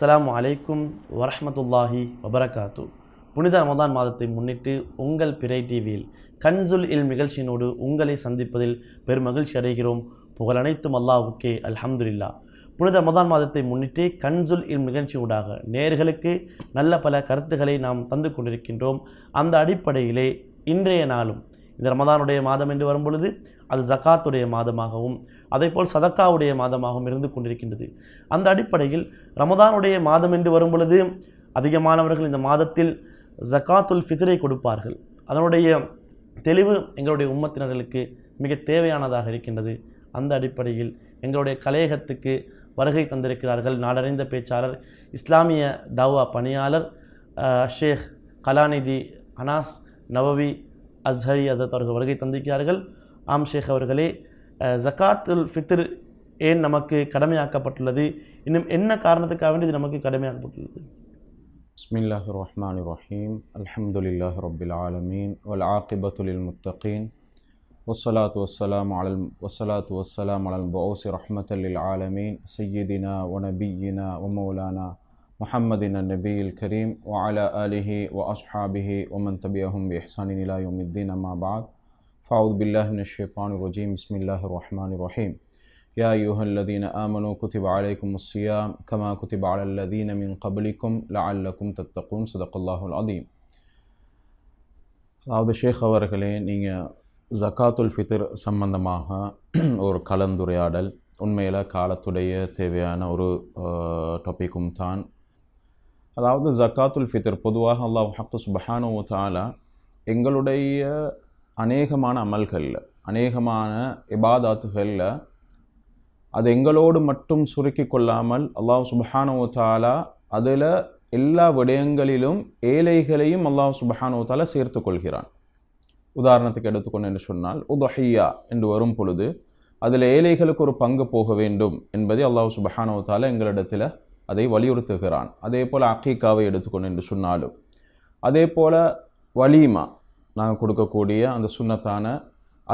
அஸ்லாம் அலைக்கும் வரஹமத்துல்லாஹி வபரகாத்து புனித ரமதான் மாதத்தை முன்னிட்டு உங்கள் பிறை டிவியில் கன்சுல் இல் நிகழ்ச்சியினோடு உங்களை சந்திப்பதில் பெருமகிழ்ச்சி அடைகிறோம் புகழ் அனைத்தும் அல்லாஹுக்கே அல்ஹம்துல்லா புனித ரமதான் மாதத்தை முன்னிட்டு கன்சுல் இல் ஊடாக நேர்களுக்கு நல்ல பல கருத்துக்களை நாம் தந்து கொண்டிருக்கின்றோம் அந்த அடிப்படையிலே இன்றைய நாளும் இந்த ரமதானுடைய மாதம் என்று வரும்பொழுது அது ஜக்காத்துடைய மாதமாகவும் அதேபோல் சதக்காவுடைய மாதமாகவும் இருந்து கொண்டிருக்கின்றது அந்த அடிப்படையில் ரமதானுடைய மாதம் என்று வரும் பொழுது அதிகமானவர்கள் இந்த மாதத்தில் ஜக்காத்துல் ஃபித்ரை கொடுப்பார்கள் அதனுடைய தெளிவு எங்களுடைய உம்மத்தினர்களுக்கு மிக தேவையானதாக இருக்கின்றது அந்த அடிப்படையில் எங்களுடைய கலையகத்துக்கு வருகை தந்திருக்கிறார்கள் நாடறிந்த பேச்சாளர் இஸ்லாமிய தவா பணியாளர் ஷேக் கலாநிதி அனாஸ் நவவி அஸ்ஹரி அதத் அவர்கள் வருகை தந்திருக்கிறார்கள் ஆம் ஷேக் அவர்களே ஜக்காத்துல் ஃபித்ர் ஏன் நமக்கு கடமையாக்கப்பட்டுள்ளது இன்னும் என்ன காரணத்துக்காக வேண்டி இது நமக்கு கடமையாக்கப்பட்டுள்ளது بسم الله الرحمن الرحيم الحمد لله رب العالمين والعاقبة للمتقين والصلاة والسلام على والصلاة والسلام على المبعوث رحمة للعالمين سيدنا ونبينا ومولانا محمد النبي الكريم وعلى آله وأصحابه ومن تبعهم بإحسان إلى يوم الدين ما بعد فأعوذ بالله من الشيطان الرجيم بسم الله الرحمن الرحيم يا أيها الذين آمنوا كتب عليكم الصيام كما كتب على الذين من قبلكم لعلكم تتقون صدق الله العظيم அதாவது ஷேக் அவர்களே நீங்கள் ஜக்காத்துல் ஃபித்ர் சம்பந்தமாக ஒரு கலந்துரையாடல் உண்மையில் காலத்துடைய தேவையான ஒரு டாப்பிக்கும் தான் அதாவது ஜக்காத்துல் ஃபித்ர் பொதுவாக அல்லாஹ் ஹக்கு சுபஹானு தாலா எங்களுடைய அநேகமான அமல்களில் அநேகமான இபாதாத்துகளில் அது எங்களோடு மட்டும் சுருக்கி கொள்ளாமல் அல்லாஹ் சுபஹானோ தாலா அதில் எல்லா விடயங்களிலும் ஏழைகளையும் அல்லாஹ் சுபஹானோ தாலா சேர்த்து கொள்கிறான் உதாரணத்துக்கு எடுத்துக்கொண்டு என்று சொன்னால் உதஹையா என்று வரும் பொழுது அதில் ஏழைகளுக்கு ஒரு பங்கு போக வேண்டும் என்பதை அல்லாஹ் சுபஹானோ தாலா எங்களிடத்தில் அதை வலியுறுத்துகிறான் அதே போல் அக்கீக்காவை எடுத்துக்கொண்டு என்று சொன்னாலும் அதே போல் வலீமா நாங்கள் கொடுக்கக்கூடிய அந்த சுண்ணத்தான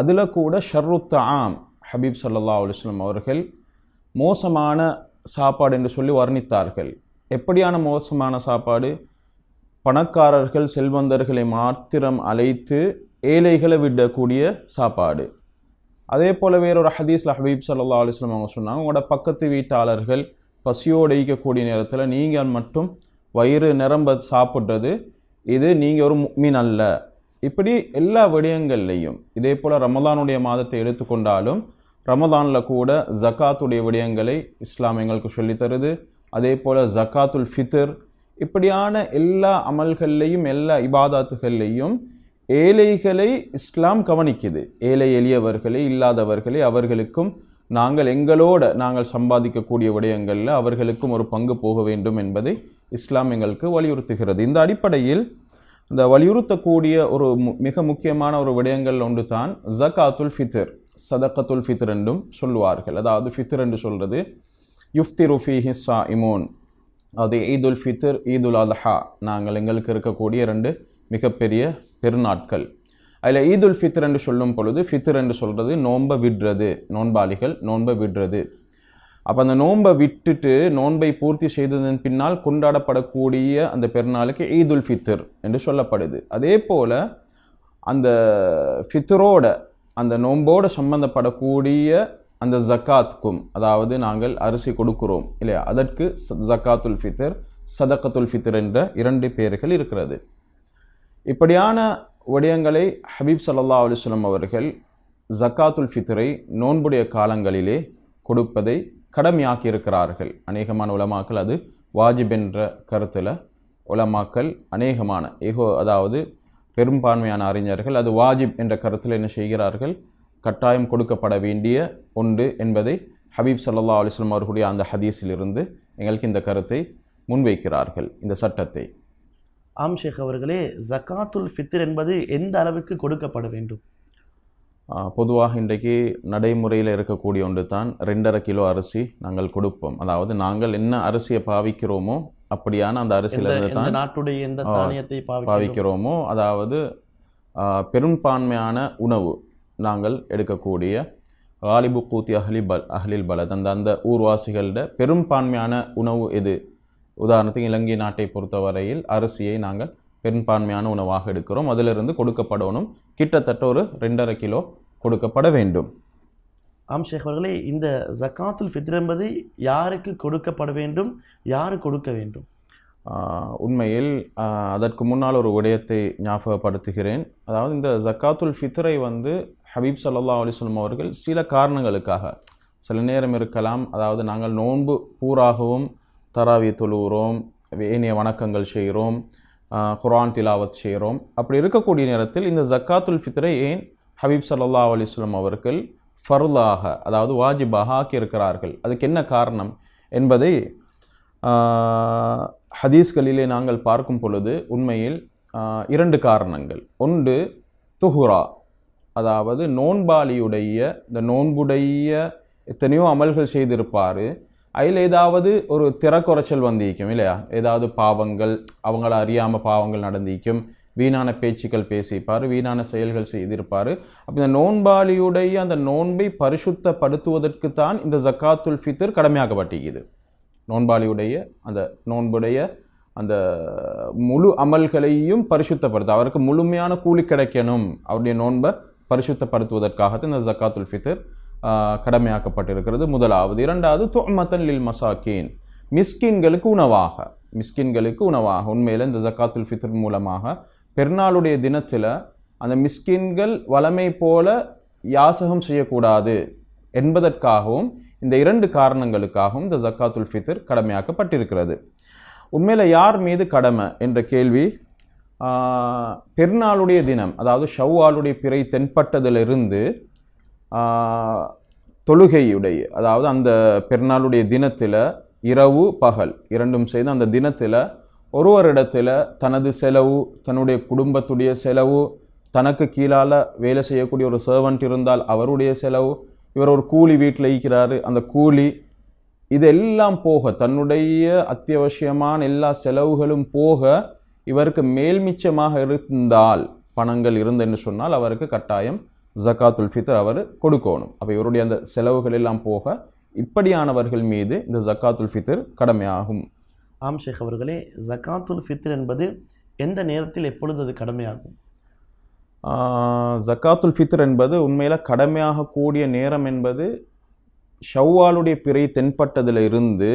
அதில் கூட ஷர்ருத்த ஆம் ஹபீப் சல்லா அலுவலம் அவர்கள் மோசமான சாப்பாடு என்று சொல்லி வர்ணித்தார்கள் எப்படியான மோசமான சாப்பாடு பணக்காரர்கள் செல்வந்தர்களை மாத்திரம் அழைத்து ஏழைகளை விடக்கூடிய சாப்பாடு அதே போல் வேறொரு ஹதீஸில் ஹபீப் சல்லா அலுவலம் அவங்க சொன்னாங்க உங்களோட பக்கத்து வீட்டாளர்கள் பசியோடு இயக்கக்கூடிய நேரத்தில் நீங்கள் மட்டும் வயிறு நிரம்ப சாப்பிட்றது இது நீங்கள் ஒரு மீன் அல்ல இப்படி எல்லா விடயங்கள்லையும் இதே போல் ரமதானுடைய மாதத்தை எடுத்துக்கொண்டாலும் ரமதானில் கூட ஜக்காத்துடைய விடயங்களை இஸ்லாம் எங்களுக்கு சொல்லித்தருது அதே போல் ஜக்காத்துல் ஃபித்தர் இப்படியான எல்லா அமல்கள்லையும் எல்லா இபாதாத்துகள்லேயும் ஏழைகளை இஸ்லாம் கவனிக்குது ஏழை எளியவர்களே இல்லாதவர்களே அவர்களுக்கும் நாங்கள் எங்களோட நாங்கள் சம்பாதிக்கக்கூடிய விடயங்களில் அவர்களுக்கும் ஒரு பங்கு போக வேண்டும் என்பதை இஸ்லாம் எங்களுக்கு வலியுறுத்துகிறது இந்த அடிப்படையில் இந்த வலியுறுத்தக்கூடிய ஒரு மிக முக்கியமான ஒரு விடயங்கள் ஒன்று தான் ஜக்காத்துல் ஃபித்ர் சதக்கத்துல் ஃபித்ர் என்றும் சொல்லுவார்கள் அதாவது ஃபித்ர் என்று சொல்கிறது யுஃப்தி ருஃபி ஹிஸ்ஸா இமோன் அது ஈதுல் ஃபித்ர் ஈதுல் அல்ஹா நாங்கள் எங்களுக்கு இருக்கக்கூடிய ரெண்டு மிகப்பெரிய பெருநாட்கள் அதில் ஈதுல் ஃபித்ர் என்று சொல்லும் பொழுது ஃபித்ர் என்று சொல்கிறது நோன்ப விடுறது நோன்பாளிகள் நோன்பை விடுறது அப்போ அந்த நோன்பை விட்டுட்டு நோன்பை பூர்த்தி செய்ததன் பின்னால் கொண்டாடப்படக்கூடிய அந்த பெருநாளுக்கு ஈதுல் ஃபித்ர் என்று சொல்லப்படுது அதே போல் அந்த ஃபித்ரோட அந்த நோன்போடு சம்பந்தப்படக்கூடிய அந்த ஜக்காத்துக்கும் அதாவது நாங்கள் அரிசி கொடுக்கிறோம் இல்லையா அதற்கு ஜக்காத்துல் ஃபித்தர் சதக்கத்துல் ஃபித்தர் என்ற இரண்டு பேர்கள் இருக்கிறது இப்படியான விடயங்களை ஹபீப் சல்லா அலுவலம் அவர்கள் ஜக்காத்துல் ஃபித்தரை நோன்புடைய காலங்களிலே கொடுப்பதை கடமையாக்கி இருக்கிறார்கள் அநேகமான உலமாக்கள் அது வாஜிப் என்ற கருத்தில் உலமாக்கள் அநேகமான ஏகோ அதாவது பெரும்பான்மையான அறிஞர்கள் அது வாஜிப் என்ற கருத்தில் என்ன செய்கிறார்கள் கட்டாயம் கொடுக்கப்பட வேண்டிய உண்டு என்பதை ஹபீப் சல்லா அலிஸ்லாம் அவர்களுடைய அந்த ஹதீஸிலிருந்து எங்களுக்கு இந்த கருத்தை முன்வைக்கிறார்கள் இந்த சட்டத்தை ஆம் ஷேக் அவர்களே ஜக்காத்துல் ஃபித்ர் என்பது எந்த அளவுக்கு கொடுக்கப்பட வேண்டும் பொதுவாக இன்றைக்கு நடைமுறையில் இருக்கக்கூடிய ஒன்று தான் ரெண்டரை கிலோ அரிசி நாங்கள் கொடுப்போம் அதாவது நாங்கள் என்ன அரிசியை பாவிக்கிறோமோ அப்படியான அந்த அரிசியிலிருந்து தான் நாட்டுடைய எந்த தானியத்தை பாவிக்கிறோமோ அதாவது பெரும்பான்மையான உணவு நாங்கள் எடுக்கக்கூடிய காலிபு கூத்தி அகலி பல் அகலில் பலத் அந்த அந்த ஊர்வாசிகளிட பெரும்பான்மையான உணவு எது உதாரணத்துக்கு இலங்கை நாட்டை பொறுத்தவரையில் அரிசியை நாங்கள் பெரும்பான்மையான உணவாக எடுக்கிறோம் அதிலிருந்து கொடுக்கப்படணும் கிட்டத்தட்ட ஒரு ரெண்டரை கிலோ கொடுக்கப்பட வேண்டும் ஆம் ஷேக் அவர்களே இந்த ஜக்காத்துல் ஃபித்ர் என்பது யாருக்கு கொடுக்கப்பட வேண்டும் யார் கொடுக்க வேண்டும் உண்மையில் அதற்கு முன்னால் ஒரு உடையத்தை ஞாபகப்படுத்துகிறேன் அதாவது இந்த ஜக்காத்துல் ஃபித்ரை வந்து ஹபீப் சல்லா அலிஸ்லம் அவர்கள் சில காரணங்களுக்காக சில நேரம் இருக்கலாம் அதாவது நாங்கள் நோன்பு பூராகவும் தராவி தொழுகிறோம் ஏனைய வணக்கங்கள் செய்கிறோம் குரான் திலாவத் செய்கிறோம் அப்படி இருக்கக்கூடிய நேரத்தில் இந்த ஜக்காத்துல் ஃபித்ரை ஏன் ஹபீப் சல்லா அலிஸ்லாம் அவர்கள் ஃபர்லாக அதாவது வாஜிபாக ஆக்கியிருக்கிறார்கள் அதுக்கு என்ன காரணம் என்பதை ஹதீஸ்களிலே நாங்கள் பார்க்கும் பொழுது உண்மையில் இரண்டு காரணங்கள் ஒன்று துஹுரா அதாவது நோன்பாளியுடைய இந்த நோன்புடைய எத்தனையோ அமல்கள் செய்திருப்பார் அதில் ஏதாவது ஒரு திறக்குறைச்சல் வந்திருக்கும் இல்லையா ஏதாவது பாவங்கள் அவங்கள அறியாமல் பாவங்கள் நடந்திருக்கும் வீணான பேச்சுக்கள் பேசியிருப்பார் வீணான செயல்கள் செய்திருப்பார் அப்போ இந்த நோன்பாளியுடைய அந்த நோன்பை பரிசுத்தப்படுத்துவதற்கு தான் இந்த ஜக்காத்துல் ஃபித்தர் கடமையாகப்பட்டிருக்குது நோன்பாளியுடைய அந்த நோன்புடைய அந்த முழு அமல்களையும் பரிசுத்தப்படுத்த அவருக்கு முழுமையான கூலி கிடைக்கணும் அவருடைய நோன்பை பரிசுத்தப்படுத்துவதற்காக இந்த ஜக்காத்துல் ஃபித்தர் கடமையாக்கப்பட்டிருக்கிறது முதலாவது இரண்டாவது தொமத்தன் லில் மசாக்கீன் மிஸ்கின்களுக்கு உணவாக மிஸ்கின்களுக்கு உணவாக உண்மையில் இந்த ஜக்காத்துல் ஃபித்ர் மூலமாக பெருநாளுடைய தினத்தில் அந்த மிஸ்கின்கள் வளமை போல யாசகம் செய்யக்கூடாது என்பதற்காகவும் இந்த இரண்டு காரணங்களுக்காகவும் இந்த ஜக்காத்துல் ஃபித்ர் கடமையாக்கப்பட்டிருக்கிறது உண்மையில் யார் மீது கடமை என்ற கேள்வி பெருநாளுடைய தினம் அதாவது ஷவ்வாளுடைய பிறை தென்பட்டதிலிருந்து தொழுகையுடைய அதாவது அந்த பெருநாளுடைய தினத்தில் இரவு பகல் இரண்டும் செய்து அந்த தினத்தில் ஒருவரிடத்தில் தனது செலவு தன்னுடைய குடும்பத்துடைய செலவு தனக்கு கீழால் வேலை செய்யக்கூடிய ஒரு சர்வன்ட் இருந்தால் அவருடைய செலவு இவர் ஒரு கூலி வீட்டில் இருக்கிறாரு அந்த கூலி இதெல்லாம் போக தன்னுடைய அத்தியாவசியமான எல்லா செலவுகளும் போக இவருக்கு மேல்மிச்சமாக இருந்தால் பணங்கள் இருந்தேன்னு சொன்னால் அவருக்கு கட்டாயம் ஜக்காத்துல் ஃபித்ர் அவர் கொடுக்கணும் அப்போ இவருடைய அந்த செலவுகள் எல்லாம் போக இப்படியானவர்கள் மீது இந்த ஜக்காத்துல் ஃபித்ர் கடமையாகும் ஆம் ஷேக் அவர்களே ஜக்காத்துல் ஃபித்ர் என்பது எந்த நேரத்தில் எப்பொழுது அது கடமையாகும் ஜக்காத்துல் ஃபித்ர் என்பது உண்மையில் கடமையாகக்கூடிய நேரம் என்பது ஷவ்வாலுடைய பிறை தென்பட்டதில் இருந்து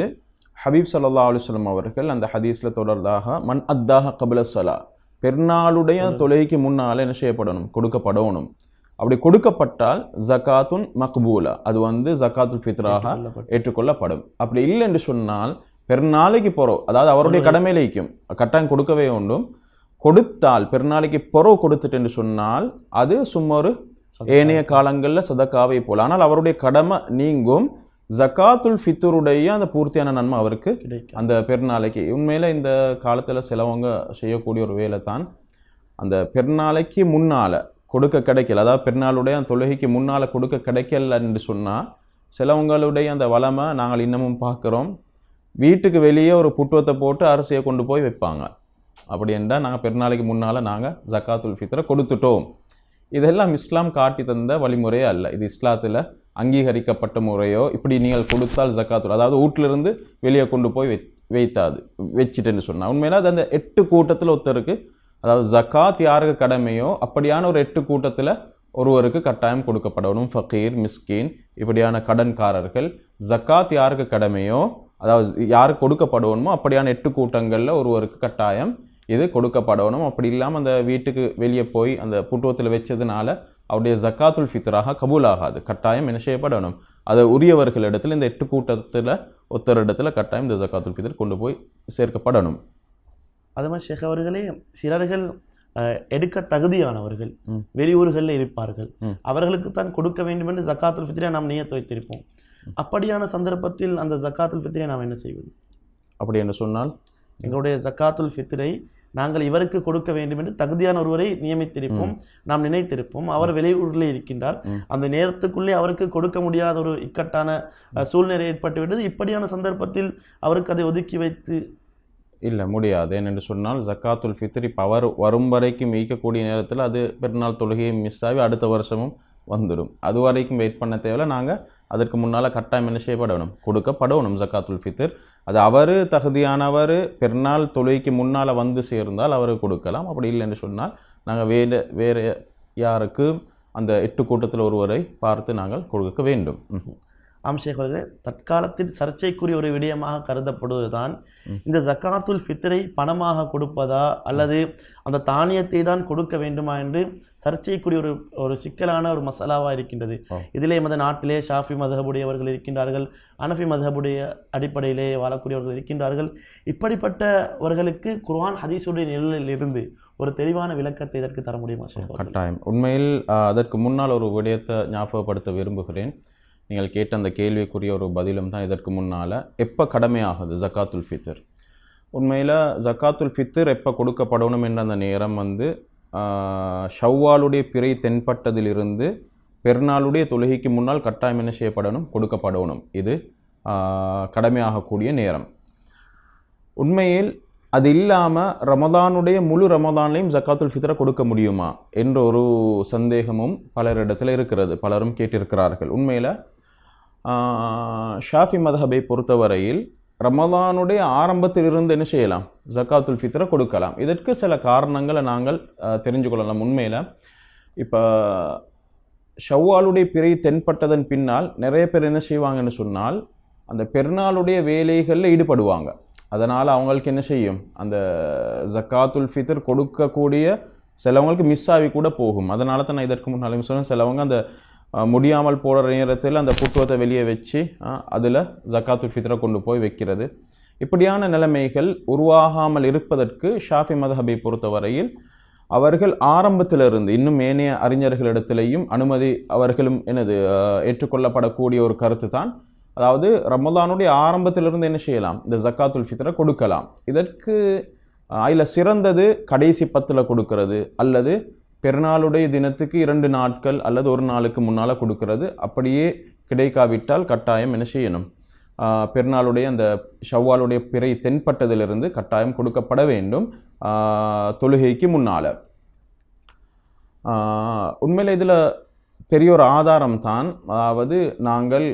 ஹபீப் சல்லா அலுவலம் அவர்கள் அந்த ஹதீஸில் தொடர்ந்தாக மன் அத்தாக கபில சலா பெருநாளுடைய தொலைக்கு முன்னால் என்ன செய்யப்படணும் கொடுக்கப்படணும் அப்படி கொடுக்கப்பட்டால் ஜக்காத்துன் மக்பூலா அது வந்து ஜக்காத்துல் ஃபித்ராக ஏற்றுக்கொள்ளப்படும் அப்படி இல்லை என்று சொன்னால் பெருநாளைக்கு பொறவு அதாவது அவருடைய கடமையிலைக்கும் கட்டாயம் கொடுக்கவே உண்டும் கொடுத்தால் பெருநாளைக்கு பொறவு கொடுத்துட்டு என்று சொன்னால் அது சும்மா ஒரு ஏனைய காலங்களில் சதக்காவை போல் ஆனால் அவருடைய கடமை நீங்கும் ஜக்காத்துல் ஃபித்தருடைய அந்த பூர்த்தியான நன்மை அவருக்கு அந்த பெருநாளைக்கு உண்மையில் இந்த காலத்தில் சிலவங்க செய்யக்கூடிய ஒரு வேலை தான் அந்த பெருநாளைக்கு முன்னால் கொடுக்க கிடைக்கல அதாவது பெருநாளுடைய அந்த தொழுகைக்கு முன்னால் கொடுக்க கிடைக்கல என்று சொன்னால் சிலவங்களுடைய அந்த வளமை நாங்கள் இன்னமும் பார்க்குறோம் வீட்டுக்கு வெளியே ஒரு புட்டுவத்தை போட்டு அரிசியை கொண்டு போய் வைப்பாங்க அப்படி என்றால் நாங்கள் பெருநாளைக்கு முன்னால் நாங்கள் ஜக்காத்துல் ஃபித்ரை கொடுத்துட்டோம் இதெல்லாம் இஸ்லாம் காட்டி தந்த வழிமுறையே அல்ல இது இஸ்லாத்தில் அங்கீகரிக்கப்பட்ட முறையோ இப்படி நீங்கள் கொடுத்தால் ஜக்காத்துல் அதாவது வீட்டிலிருந்து வெளியே கொண்டு போய் வை வைத்தாது வச்சுட்டுன்னு சொன்னால் உண்மையில அது அந்த எட்டு கூட்டத்தில் ஒருத்தருக்கு அதாவது ஜக்காத் யாருக்கு கடமையோ அப்படியான ஒரு எட்டு கூட்டத்தில் ஒருவருக்கு கட்டாயம் கொடுக்கப்படணும் ஃபக்கீர் மிஸ்கீன் இப்படியான கடன்காரர்கள் ஜக்காத் யாருக்கு கடமையோ அதாவது யாருக்கு கொடுக்கப்படணுமோ அப்படியான எட்டு கூட்டங்களில் ஒருவருக்கு கட்டாயம் இது கொடுக்கப்படணும் அப்படி இல்லாமல் அந்த வீட்டுக்கு வெளியே போய் அந்த புட்டுவத்தில் வச்சதுனால அவருடைய ஜக்காத்துல் ஃபித்ராக கபூலாகாது கட்டாயம் என்ன செய்யப்படணும் அதை உரியவர்களிடத்தில் இந்த எட்டு கூட்டத்தில் இடத்துல கட்டாயம் இந்த ஜக்காத்துல் ஃபித்ர் கொண்டு போய் சேர்க்கப்படணும் அது மாதிரி ஷேக் அவர்களே சிலர்கள் எடுக்க தகுதியானவர்கள் வெளியூர்களில் இருப்பார்கள் அவர்களுக்கு தான் கொடுக்க வேண்டும் என்று ஜக்காத்துல் ஃபித்ரியா நாம் நியத்து வைத்திருப்போம் அப்படியான சந்தர்ப்பத்தில் அந்த ஜக்காத்துல் ஃபித்ரியை நாம் என்ன செய்வது அப்படி என்று சொன்னால் எங்களுடைய ஜக்காத்துல் ஃபித்ரை நாங்கள் இவருக்கு கொடுக்க வேண்டும் என்று தகுதியான ஒருவரை நியமித்திருப்போம் நாம் நினைத்திருப்போம் அவர் வெளியூரில் இருக்கின்றார் அந்த நேரத்துக்குள்ளே அவருக்கு கொடுக்க முடியாத ஒரு இக்கட்டான சூழ்நிலை ஏற்பட்டுவிட்டது இப்படியான சந்தர்ப்பத்தில் அவருக்கு அதை ஒதுக்கி வைத்து இல்லை முடியாது ஏனென்று சொன்னால் ஜக்காத்துல் ஃபித்ரி பவர் வரும் வரைக்கும் வைக்கக்கூடிய நேரத்தில் அது பெருநாள் தொழுகையை மிஸ் ஆகி அடுத்த வருஷமும் வந்துடும் அது வரைக்கும் வெயிட் பண்ண தேவையில்ல நாங்கள் அதற்கு முன்னால் கட்டாயம் என்ன செய்யப்படணும் கொடுக்கப்படணும் ஜக்காத்துல் ஃபித்ர் அது அவர் தகுதியானவர் பெருநாள் தொழுகைக்கு முன்னால் வந்து சேர்ந்தால் அவர் கொடுக்கலாம் அப்படி இல்லைன்னு சொன்னால் நாங்கள் வேறு வேறு யாருக்கு அந்த எட்டு கூட்டத்தில் ஒருவரை பார்த்து நாங்கள் கொடுக்க வேண்டும் அம்ஷேக் அவர்களே தற்காலத்தில் சர்ச்சைக்குரிய ஒரு விடயமாக கருதப்படுவதுதான் இந்த ஜக்காத்துல் ஃபித்ரை பணமாக கொடுப்பதா அல்லது அந்த தானியத்தை தான் கொடுக்க வேண்டுமா என்று சர்ச்சைக்குரிய ஒரு ஒரு சிக்கலான ஒரு மசாலாவாக இருக்கின்றது இதிலே மத நாட்டிலே ஷாஃபி மதகபுடையவர்கள் இருக்கின்றார்கள் அனஃபி மதகபுடைய அடிப்படையிலே வாழக்கூடியவர்கள் இருக்கின்றார்கள் இப்படிப்பட்டவர்களுக்கு குர்ஆன் ஹதீசுடைய நிழலில் இருந்து ஒரு தெளிவான விளக்கத்தை இதற்கு தர முடியுமா கட்டாயம் உண்மையில் அதற்கு முன்னால் ஒரு விடயத்தை ஞாபகப்படுத்த விரும்புகிறேன் நீங்கள் கேட்ட அந்த கேள்விக்குரிய ஒரு பதிலும் தான் இதற்கு முன்னால் எப்போ கடமையாகுது ஜக்காத்துல் ஃபித்தர் உண்மையில் ஜக்காத்துல் ஃபித்தர் எப்போ கொடுக்கப்படணும் என்ற அந்த நேரம் வந்து ஷவ்வாலுடைய பிறை தென்பட்டதிலிருந்து பெருநாளுடைய தொழுகைக்கு முன்னால் கட்டாயம் என்ன செய்யப்படணும் கொடுக்கப்படணும் இது கடமையாகக்கூடிய நேரம் உண்மையில் அது இல்லாமல் ரமதானுடைய முழு ரமதான்லையும் ஜக்காத்துல் ஃபித்ரா கொடுக்க முடியுமா என்ற ஒரு சந்தேகமும் பலரிடத்தில் இருக்கிறது பலரும் கேட்டிருக்கிறார்கள் உண்மையில் ஷாஃபி மதஹபை பொறுத்தவரையில் ரமதானுடைய ஆரம்பத்திலிருந்து என்ன செய்யலாம் ஜக்காத்துல் ஃபித்ரை கொடுக்கலாம் இதற்கு சில காரணங்களை நாங்கள் தெரிஞ்சு கொள்ளலாம் உண்மையில் இப்போ ஷவ்வாலுடைய பிறை தென்பட்டதன் பின்னால் நிறைய பேர் என்ன செய்வாங்கன்னு சொன்னால் அந்த பெருநாளுடைய வேலைகளில் ஈடுபடுவாங்க அதனால் அவங்களுக்கு என்ன செய்யும் அந்த ஜக்காத்துல் ஃபித்ர் கொடுக்கக்கூடிய சிலவங்களுக்கு மிஸ் ஆகி கூட போகும் அதனால தான் நான் இதற்கு முன்னாலும் சொன்னேன் சிலவங்க அந்த முடியாமல் போடுற நேரத்தில் அந்த புட்டுவத்தை வெளியே வச்சு அதில் ஜக்காத்து ஃபித்ரை கொண்டு போய் வைக்கிறது இப்படியான நிலைமைகள் உருவாகாமல் இருப்பதற்கு ஷாஃபி மதஹபை பொறுத்தவரையில் அவர்கள் ஆரம்பத்திலிருந்து இன்னும் ஏனைய அறிஞர்களிடத்திலேயும் அனுமதி அவர்களும் எனது ஏற்றுக்கொள்ளப்படக்கூடிய ஒரு கருத்து தான் அதாவது ரமதானுடைய ஆரம்பத்திலிருந்து என்ன செய்யலாம் இந்த ஜக்காத்துல் ஃபித்ரை கொடுக்கலாம் இதற்கு அதில் சிறந்தது கடைசி பத்தில் கொடுக்கறது அல்லது பெருநாளுடைய தினத்துக்கு இரண்டு நாட்கள் அல்லது ஒரு நாளுக்கு முன்னால் கொடுக்கறது அப்படியே கிடைக்காவிட்டால் கட்டாயம் என்ன செய்யணும் பெருநாளுடைய அந்த ஷவ்வாலுடைய பிறை தென்பட்டதிலிருந்து கட்டாயம் கொடுக்கப்பட வேண்டும் தொழுகைக்கு முன்னால் உண்மையில் இதில் பெரிய ஒரு ஆதாரம் தான் அதாவது நாங்கள்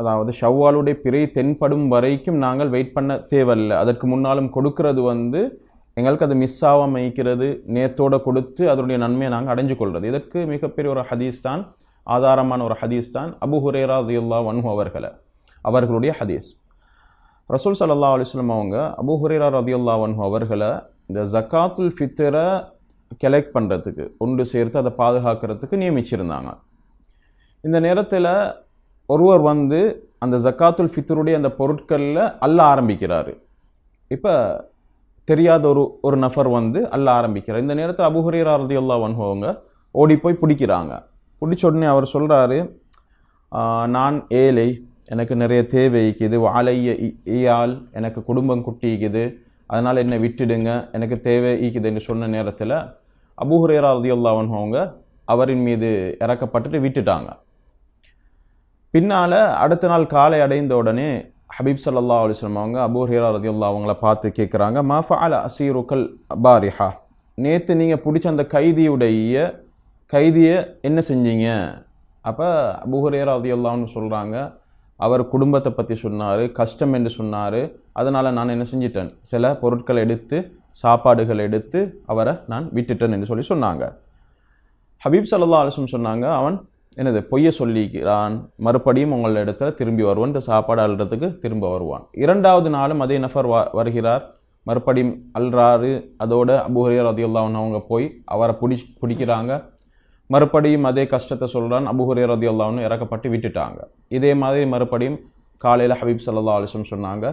அதாவது ஷவ்வாலுடைய பிறை தென்படும் வரைக்கும் நாங்கள் வெயிட் பண்ண தேவையில்லை அதற்கு முன்னாலும் கொடுக்கறது வந்து எங்களுக்கு அது மிஸ் ஆகாமல் மயிக்கிறது நேத்தோட கொடுத்து அதனுடைய நன்மையை நாங்கள் அடைஞ்சு கொள்வது இதற்கு மிகப்பெரிய ஒரு ஹதீஸ் தான் ஆதாரமான ஒரு ஹதீஸ் தான் அபு ஹுரேரா அதுல்லா வன்ஹு அவர்களை அவர்களுடைய ஹதீஸ் ரசூல் சல்லா அலிஸ்லம் அவங்க அபு ஹுரேரா ரதியுல்லா வன்ஹு அவர்களை இந்த ஜக்காத்துல் ஃபித்தரை கலெக்ட் பண்ணுறதுக்கு ஒன்று சேர்த்து அதை பாதுகாக்கிறதுக்கு நியமிச்சிருந்தாங்க இந்த நேரத்தில் ஒருவர் வந்து அந்த ஜக்காத்துல் ஃபித்தருடைய அந்த பொருட்களில் அல்ல ஆரம்பிக்கிறார் இப்போ தெரியாத ஒரு ஒரு நபர் வந்து அல்ல ஆரம்பிக்கிறார் இந்த நேரத்தில் அபுஹரீரா ரதி அல்லா வன்ஹோவங்க ஓடி போய் பிடிக்கிறாங்க பிடிச்ச உடனே அவர் சொல்கிறாரு நான் ஏழை எனக்கு நிறைய தேவை வாழைய இயால் எனக்கு குடும்பம் குட்டி இருக்குது அதனால் என்னை விட்டுடுங்க எனக்கு தேவை ஈக்குது என்று சொன்ன நேரத்தில் அபுஹுரேரா ரதியுல்லாவன் அவங்க அவரின் மீது இறக்கப்பட்டுட்டு விட்டுட்டாங்க பின்னால் அடுத்த நாள் காலை அடைந்த உடனே ஹபீப் சல்லா அலிஸ்லாம் அவங்க ஹீரா ரதியுல்லா அவங்கள பார்த்து கேட்குறாங்க மாஃபா அல அசீருக்கல் பாரிஹா நேற்று நீங்கள் பிடிச்ச அந்த கைதியுடைய கைதியை என்ன செஞ்சீங்க அப்போ அபூஹரேரா ரதியுல்லான்னு சொல்கிறாங்க அவர் குடும்பத்தை பற்றி சொன்னார் கஷ்டம் என்று சொன்னார் அதனால் நான் என்ன செஞ்சிட்டேன் சில பொருட்கள் எடுத்து சாப்பாடுகள் எடுத்து அவரை நான் விட்டுட்டேன் என்று சொல்லி சொன்னாங்க ஹபீப் சல்லா அலிஸ்லம் சொன்னாங்க அவன் எனது பொய்யை சொல்லிக்கிறான் மறுபடியும் உங்கள் இடத்துல திரும்பி வருவான் இந்த சாப்பாடு அல்றதுக்கு திரும்ப வருவான் இரண்டாவது நாளும் அதே நபர் வருகிறார் மறுபடியும் அல்றாரு அதோட அபுஹரியர் ரதியுல்லான்னு அவங்க போய் அவரை பிடி பிடிக்கிறாங்க மறுபடியும் அதே கஷ்டத்தை சொல்கிறான் அபுஹரியர் ரதியுல்லான்னு இறக்கப்பட்டு விட்டுட்டாங்க இதே மாதிரி மறுபடியும் காலையில் ஹபீப் சல்லா அலிசம் சொன்னாங்க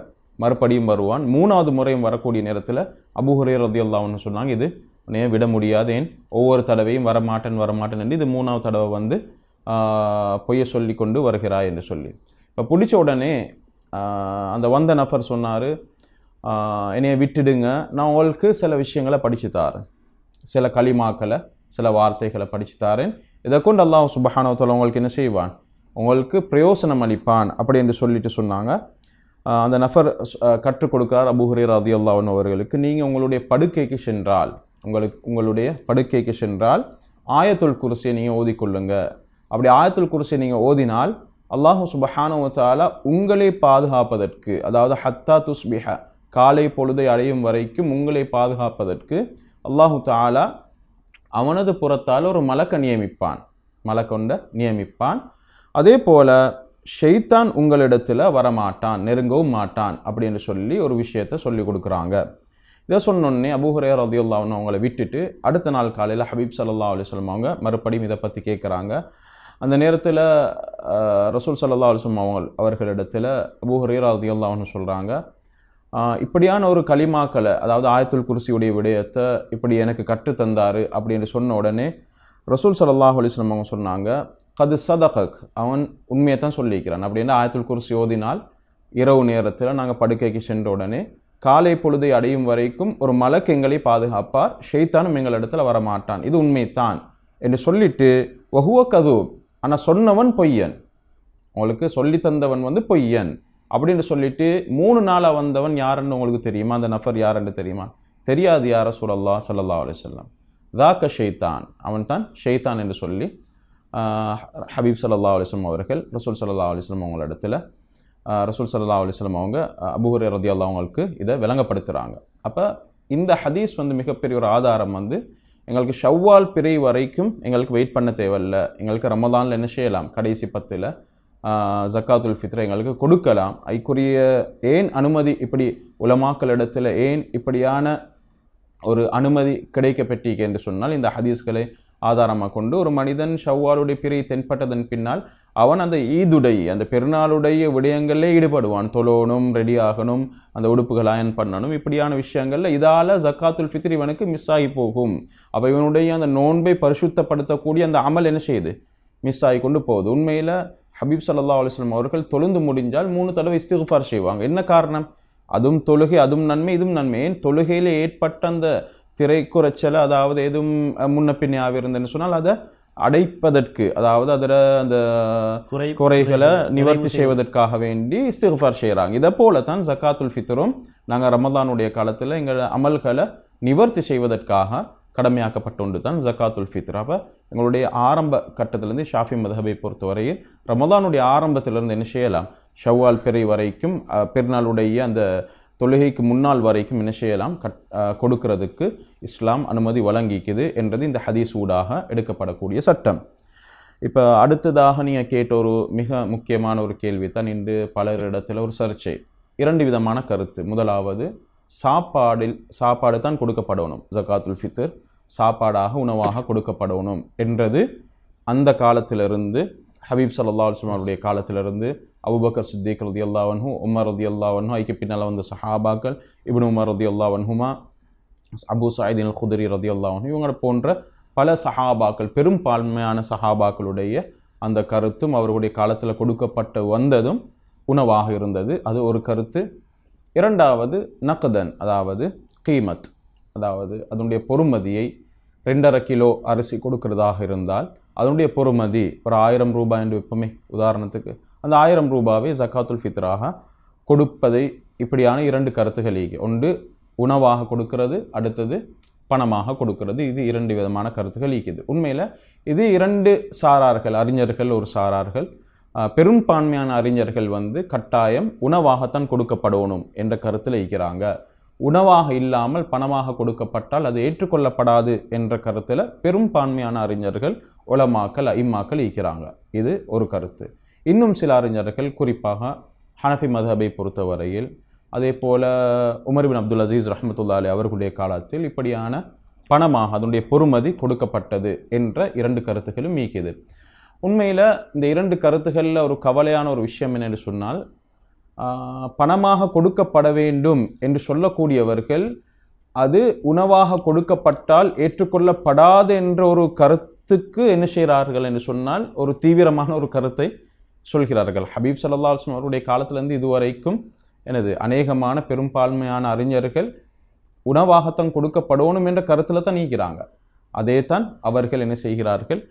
மறுபடியும் வருவான் மூணாவது முறையும் வரக்கூடிய நேரத்தில் அபுஹரியர் ரதியுல்லான்னு சொன்னாங்க இது உன்னையே விட முடியாதேன் ஒவ்வொரு தடவையும் வரமாட்டேன் வரமாட்டேன் என்று இது மூணாவது தடவை வந்து பொய்ய சொல்லி கொண்டு வருகிறாய் என்று சொல்லி இப்போ பிடிச்ச உடனே அந்த வந்த நபர் சொன்னார் என்னையை விட்டுடுங்க நான் உங்களுக்கு சில விஷயங்களை படித்து தாரேன் சில களிமாக்களை சில வார்த்தைகளை படித்து தாரேன் இதை கொண்டு அல்லாஹ் சுபஹானவத்தில் உங்களுக்கு என்ன செய்வான் உங்களுக்கு பிரயோசனம் அளிப்பான் அப்படி என்று சொல்லிட்டு சொன்னாங்க அந்த நஃபர் கற்றுக் கொடுக்கிறார் அபுஹரீர் அதி அல்லாவின் அவர்களுக்கு நீங்கள் உங்களுடைய படுக்கைக்கு சென்றால் உங்களுக்கு உங்களுடைய படுக்கைக்கு சென்றால் ஆயத்துல் குருசியை நீங்கள் ஓதிக்கொள்ளுங்கள் அப்படி ஆயத்துல் குருசி நீங்கள் ஓதினால் அல்லாஹு சுபஹானுவத்தாலா உங்களை பாதுகாப்பதற்கு அதாவது ஹத்தா துஸ்பிஹ காலை பொழுதை அடையும் வரைக்கும் உங்களை பாதுகாப்பதற்கு அல்லாஹு தாலா அவனது புறத்தால் ஒரு மலக்க நியமிப்பான் மலக்கொண்ட நியமிப்பான் அதே போல் ஷெய்தான் உங்களிடத்தில் வரமாட்டான் நெருங்கவும் மாட்டான் அப்படின்னு சொல்லி ஒரு விஷயத்த சொல்லி கொடுக்குறாங்க இதை சொன்னோடனே அபூஹரே ரதியுல்லான்னு அவங்கள விட்டுட்டு அடுத்த நாள் காலையில் ஹபீப் சல்லா அலிஸ்லம் சொல்லுவாங்க மறுபடியும் இதை பற்றி கேட்குறாங்க அந்த நேரத்தில் ரசூல் சல்லா அலுவலம் அவங்க அவர்களிடத்தில் அபூஹரீர் அதியுல்லான்னு சொல்கிறாங்க இப்படியான ஒரு களிமாக்களை அதாவது ஆயத்துல் குருசியுடைய விடயத்தை இப்படி எனக்கு கற்று தந்தார் அப்படின்னு சொன்ன உடனே ரசூல் சல்லாஹ் அலிஸ்லம் அவங்க சொன்னாங்க கது சதகக் அவன் உண்மையை தான் சொல்லியிருக்கிறான் அப்படின்னு ஆயத்துல் குருசி ஓதினால் இரவு நேரத்தில் நாங்கள் படுக்கைக்கு சென்ற உடனே காலை பொழுதை அடையும் வரைக்கும் ஒரு மலக்கு எங்களை பாதுகாப்பார் ஷெய்தானும் எங்களிடத்தில் வரமாட்டான் இது உண்மைத்தான் என்று சொல்லிட்டு ஒஹுவ கதூப் ஆனால் சொன்னவன் பொய்யன் உங்களுக்கு சொல்லி தந்தவன் வந்து பொய்யன் அப்படின்னு சொல்லிட்டு மூணு நாளாக வந்தவன் யாருன்னு உங்களுக்கு தெரியுமா அந்த நஃபர் யாருன்னு தெரியுமா தெரியாது யார சூழல்லா சல்லா அலி சொல்லம் தாக்க ஷெய்தான் அவன் தான் ஷெய்தான் என்று சொல்லி ஹபீப் சல்லா அலிஸ்லம் அவர்கள் ரசூல் சல்லா அலிஸ்லம் அவங்கள இடத்துல ரசூல் சல்லா அலிஸ்லம் அவங்க அபுஹர் ரதி அவங்களுக்கு இதை விளங்கப்படுத்துகிறாங்க அப்போ இந்த ஹதீஸ் வந்து மிகப்பெரிய ஒரு ஆதாரம் வந்து எங்களுக்கு ஷவ்வால் பிறை வரைக்கும் எங்களுக்கு வெயிட் பண்ண தேவையில்ல எங்களுக்கு ரமதானில் என்ன செய்யலாம் கடைசி பத்தில் ஜக்காத்துல் ஃபித்ரை எங்களுக்கு கொடுக்கலாம் ஐக்குரிய ஏன் அனுமதி இப்படி உலமாக்களிடத்தில் ஏன் இப்படியான ஒரு அனுமதி கிடைக்க என்று சொன்னால் இந்த ஹதீஸ்களை ஆதாரமாக கொண்டு ஒரு மனிதன் ஷவ்வாலுடைய பிறை தென்பட்டதன் பின்னால் அவன் அந்த ஈதுடை அந்த பெருநாளுடைய விடயங்களில் ஈடுபடுவான் தொலோனும் ரெடி ஆகணும் அந்த உடுப்புகள் அயன் பண்ணணும் இப்படியான விஷயங்களில் இதால் ஜக்காத்துல் ஃபித்ரி இவனுக்கு மிஸ் ஆகி போகும் அப்போ இவனுடைய அந்த நோன்பை பரிசுத்தப்படுத்தக்கூடிய அந்த அமல் என்ன செய்யுது மிஸ் ஆகி கொண்டு போகுது உண்மையில் ஹபீப் சல்லா அலுவலம் அவர்கள் தொழுந்து முடிஞ்சால் மூணு தடவை இஸ்திகுஃபார் செய்வாங்க என்ன காரணம் அதுவும் தொழுகை அதுவும் நன்மை இதுவும் நன்மை தொழுகையில் ஏற்பட்ட அந்த திரைக்குறைச்சல் அதாவது எதுவும் முன்ன பின்னே ஆவிருந்தேன்னு சொன்னால் அதை அடைப்பதற்கு அதாவது அதில் அந்த குறை குறைகளை நிவர்த்தி செய்வதற்காக வேண்டி இஸ்திஃபார் செய்கிறாங்க இதை போல தான் ஜக்காத்துல் ஃபித்தரும் நாங்கள் ரமதானுடைய காலத்தில் எங்கள் அமல்களை நிவர்த்தி செய்வதற்காக கடமையாக்கப்பட்டுண்டு தான் ஜக்காத்துல் ஃபித்ர் அப்போ எங்களுடைய ஆரம்ப கட்டத்திலேருந்து ஷாஃபி மதஹபை பொறுத்தவரையில் ரமதானுடைய ஆரம்பத்திலேருந்து என்ன செய்யலாம் ஷவ்வால் பெரிய வரைக்கும் பெருநாளுடைய அந்த தொழுகைக்கு முன்னால் வரைக்கும் என்ன செய்யலாம் கட் கொடுக்கிறதுக்கு இஸ்லாம் அனுமதி வழங்கிக்குது என்றது இந்த ஹதீஸ் ஊடாக எடுக்கப்படக்கூடிய சட்டம் இப்போ அடுத்ததாக நீங்கள் கேட்ட ஒரு மிக முக்கியமான ஒரு கேள்வி தான் இன்று பலரிடத்தில் ஒரு சர்ச்சை இரண்டு விதமான கருத்து முதலாவது சாப்பாடில் சாப்பாடு தான் கொடுக்கப்படணும் ஜக்காத்துல் ஃபித்தர் சாப்பாடாக உணவாக கொடுக்கப்படணும் என்றது அந்த காலத்திலிருந்து ஹபீப் சல்லா அலுவலாமுடைய காலத்திலிருந்து அபுபக்கர் சித்திக் ரதி அல்லாவன்ஹூ உமர் ரதி அல்லாவன்ஹூ ஐக்கிய பின்னால் வந்த சஹாபாக்கள் இப்னு உமர் ரதி அல்லாவன்ஹுமா அபு சாயின் குதிரி ரதி அல்லாவன் இவங்களை போன்ற பல சஹாபாக்கள் பெரும்பான்மையான சஹாபாக்களுடைய அந்த கருத்தும் அவர்களுடைய காலத்தில் கொடுக்கப்பட்டு வந்ததும் உணவாக இருந்தது அது ஒரு கருத்து இரண்டாவது நக்கதன் அதாவது கீமத் அதாவது அதனுடைய பொறுமதியை ரெண்டரை கிலோ அரிசி கொடுக்கறதாக இருந்தால் அதனுடைய பொறுமதி ஒரு ஆயிரம் ரூபாய் என்று விற்போமே உதாரணத்துக்கு அந்த ஆயிரம் ரூபாவை ஜக்காத்துல் ஃபித்ராக கொடுப்பதை இப்படியான இரண்டு கருத்துகள் ஒன்று உணவாக கொடுக்கிறது அடுத்தது பணமாக கொடுக்கிறது இது இரண்டு விதமான கருத்துகள் ஈக்குது உண்மையில் இது இரண்டு சாரார்கள் அறிஞர்கள் ஒரு சாரார்கள் பெரும்பான்மையான அறிஞர்கள் வந்து கட்டாயம் உணவாகத்தான் கொடுக்கப்படணும் என்ற கருத்தில் ஈக்கிறாங்க உணவாக இல்லாமல் பணமாக கொடுக்கப்பட்டால் அது ஏற்றுக்கொள்ளப்படாது என்ற கருத்தில் பெரும்பான்மையான அறிஞர்கள் உளமாக்கல் ஐமாக்கள் ஈக்கிறாங்க இது ஒரு கருத்து இன்னும் சில அறிஞர்கள் குறிப்பாக ஹனஃபி மதஹபை பொறுத்தவரையில் அதே போல் உமர்பின் அப்துல் அசீஸ் ரஹமத்துல்லா அலி அவர்களுடைய காலத்தில் இப்படியான பணமாக அதனுடைய பொறுமதி கொடுக்கப்பட்டது என்ற இரண்டு கருத்துக்களும் நீக்கியது உண்மையில் இந்த இரண்டு கருத்துக்களில் ஒரு கவலையான ஒரு விஷயம் என்னென்னு சொன்னால் பணமாக கொடுக்கப்பட வேண்டும் என்று சொல்லக்கூடியவர்கள் அது உணவாக கொடுக்கப்பட்டால் ஏற்றுக்கொள்ளப்படாது என்ற ஒரு கருத்துக்கு என்ன செய்கிறார்கள் என்று சொன்னால் ஒரு தீவிரமான ஒரு கருத்தை சொல்கிறார்கள் ஹபீப் சல்லா அலுவலம் அவருடைய காலத்திலேருந்து இதுவரைக்கும் எனது அநேகமான பெரும்பான்மையான அறிஞர்கள் உணவாகத்தான் கொடுக்கப்படணும் என்ற கருத்தில் தான் நீக்கிறாங்க அதே தான் அவர்கள் என்ன செய்கிறார்கள்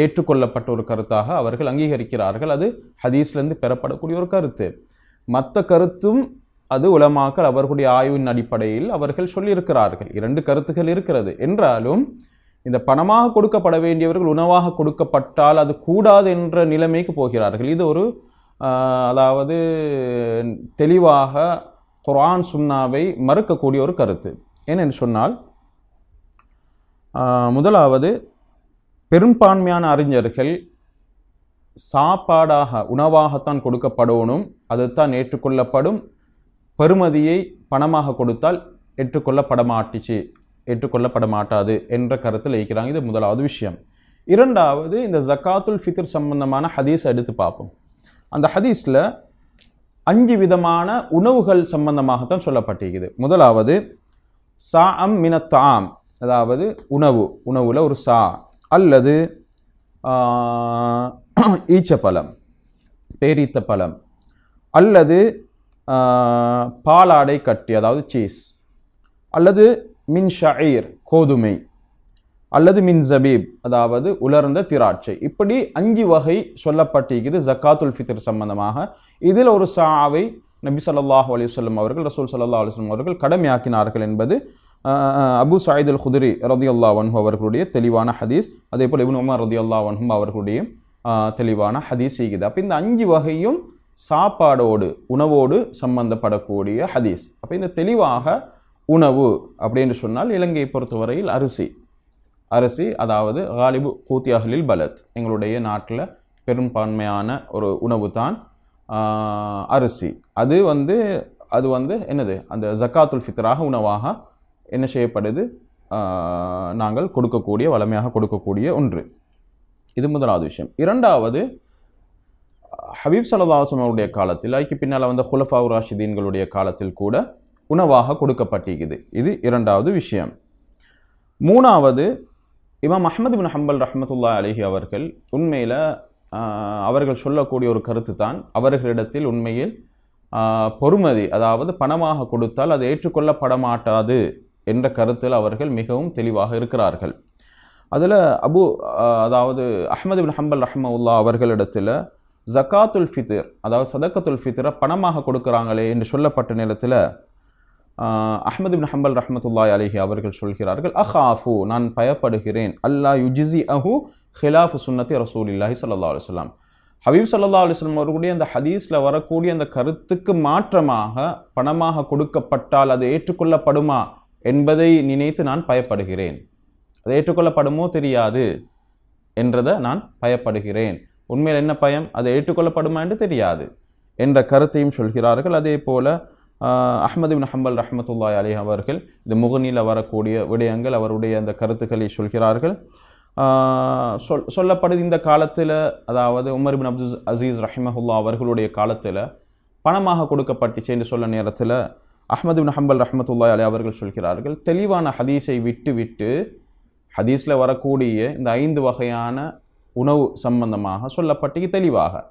ஏற்றுக்கொள்ளப்பட்ட ஒரு கருத்தாக அவர்கள் அங்கீகரிக்கிறார்கள் அது ஹதீஸ்லேருந்து பெறப்படக்கூடிய ஒரு கருத்து மற்ற கருத்தும் அது உலமாக்கள் அவர்களுடைய ஆய்வின் அடிப்படையில் அவர்கள் சொல்லியிருக்கிறார்கள் இரண்டு கருத்துகள் இருக்கிறது என்றாலும் இந்த பணமாக கொடுக்கப்பட வேண்டியவர்கள் உணவாக கொடுக்கப்பட்டால் அது கூடாது என்ற நிலைமைக்கு போகிறார்கள் இது ஒரு அதாவது தெளிவாக குரான் சுன்னாவை மறுக்கக்கூடிய ஒரு கருத்து ஏனென்று சொன்னால் முதலாவது பெரும்பான்மையான அறிஞர்கள் சாப்பாடாக உணவாகத்தான் கொடுக்கப்படணும் அதுதான் ஏற்றுக்கொள்ளப்படும் பெருமதியை பணமாக கொடுத்தால் ஏற்றுக்கொள்ளப்பட மாட்டிச்சு ஏற்றுக்கொள்ளப்பட மாட்டாது என்ற கருத்தில் இருக்கிறாங்க இது முதலாவது விஷயம் இரண்டாவது இந்த ஜக்காத்துல் ஃபித்ர் சம்பந்தமான ஹதீஸ் எடுத்து பார்ப்போம் அந்த ஹதீஸில் அஞ்சு விதமான உணவுகள் சம்பந்தமாகத்தான் சொல்லப்பட்டிருக்குது முதலாவது சா அம் மினத்தாம் அதாவது உணவு உணவில் ஒரு சா அல்லது ஈச்சப்பழம் பேரித்த பழம் அல்லது பாலாடை கட்டி அதாவது சீஸ் அல்லது மின் ஷயீர் கோதுமை அல்லது மின் ஜபீப் அதாவது உலர்ந்த திராட்சை இப்படி அஞ்சு வகை சொல்லப்பட்டிருக்கிறது ஜக்காத்துல் ஃபித்ர் சம்பந்தமாக இதில் ஒரு சாவை நபி சல்லாஹ் அலிவல்லம் அவர்கள் ரசூல் சல்லா அலிஸ்லம் அவர்கள் கடமையாக்கினார்கள் என்பது அபு சாயித் அல் குதிரி ரதி அல்லா வன்ஹு அவர்களுடைய தெளிவான ஹதீஸ் அதே போல் இவன் உமர் ரதி அல்லா வன்ஹும் அவர்களுடைய தெளிவான ஹதீஸ் செய்கிறது அப்போ இந்த அஞ்சு வகையும் சாப்பாடோடு உணவோடு சம்பந்தப்படக்கூடிய ஹதீஸ் அப்போ இந்த தெளிவாக உணவு அப்படின்னு சொன்னால் இலங்கையை பொறுத்தவரையில் அரிசி அரிசி அதாவது காலிபு கூத்தியாகலில் பலத் எங்களுடைய நாட்டில் பெரும்பான்மையான ஒரு உணவு தான் அரிசி அது வந்து அது வந்து என்னது அந்த ஜக்காத்துல் ஃபித்தராக உணவாக என்ன செய்யப்படுது நாங்கள் கொடுக்கக்கூடிய வளமையாக கொடுக்கக்கூடிய ஒன்று இது முதலாவது விஷயம் இரண்டாவது ஹபீப் சலதாசம் அவருடைய காலத்தில் அதுக்கு பின்னால் வந்த ஹுலஃபா ராஷிதீன்களுடைய காலத்தில் கூட உணவாக கொடுக்கப்பட்டிருக்குது இது இரண்டாவது விஷயம் மூணாவது இமாம் அஹமது பின் ஹம்பல் ரஹமத்துல்லா அலிஹி அவர்கள் உண்மையில் அவர்கள் சொல்லக்கூடிய ஒரு கருத்து தான் அவர்களிடத்தில் உண்மையில் பொறுமதி அதாவது பணமாக கொடுத்தால் அது ஏற்றுக்கொள்ளப்பட மாட்டாது என்ற கருத்தில் அவர்கள் மிகவும் தெளிவாக இருக்கிறார்கள் அதில் அபு அதாவது அஹமது பின் ஹம்பல் ரஹமவுல்லா அவர்களிடத்தில் ஜக்காத்துல் ஃபித்திர் அதாவது சதக்கத்துல் ஃபித்திரை பணமாக கொடுக்குறாங்களே என்று சொல்லப்பட்ட நிலத்தில் அஹமது பின் ஹம்பல் ரஹமத்துல்லாய் அலிஹி அவர்கள் சொல்கிறார்கள் ஆஃபு நான் பயப்படுகிறேன் அல்லா யுஜிசி அஹு ஹிலாஃப் சுன்னத்தி ரசூல் இல்லாஹி சல்லா அலுவலாம் ஹபீப் சல்லா அலுவலம் அவர்களுடைய அந்த ஹதீஸில் வரக்கூடிய அந்த கருத்துக்கு மாற்றமாக பணமாக கொடுக்கப்பட்டால் அது ஏற்றுக்கொள்ளப்படுமா என்பதை நினைத்து நான் பயப்படுகிறேன் அது ஏற்றுக்கொள்ளப்படுமோ தெரியாது என்றதை நான் பயப்படுகிறேன் உண்மையில் என்ன பயம் அது ஏற்றுக்கொள்ளப்படுமா என்று தெரியாது என்ற கருத்தையும் சொல்கிறார்கள் அதே போல் அஹமதுபின் ஹம்பல் ரஹமத்துல்லாய் அலி அவர்கள் இந்த முகநில வரக்கூடிய விடயங்கள் அவருடைய அந்த கருத்துக்களை சொல்கிறார்கள் சொல் சொல்லப்படுது இந்த காலத்தில் அதாவது உமர் பின் அப்துல் அசீஸ் ரஹிமஹுல்லா அவர்களுடைய காலத்தில் பணமாக கொடுக்கப்பட்டுச்சு என்று சொல்ல நேரத்தில் அஹமது பின் ஹம்பல் ரஹமத்துல்லாய் அலி அவர்கள் சொல்கிறார்கள் தெளிவான ஹதீஸை விட்டு விட்டு ஹதீஸில் வரக்கூடிய இந்த ஐந்து வகையான உணவு சம்பந்தமாக சொல்லப்பட்டு தெளிவாக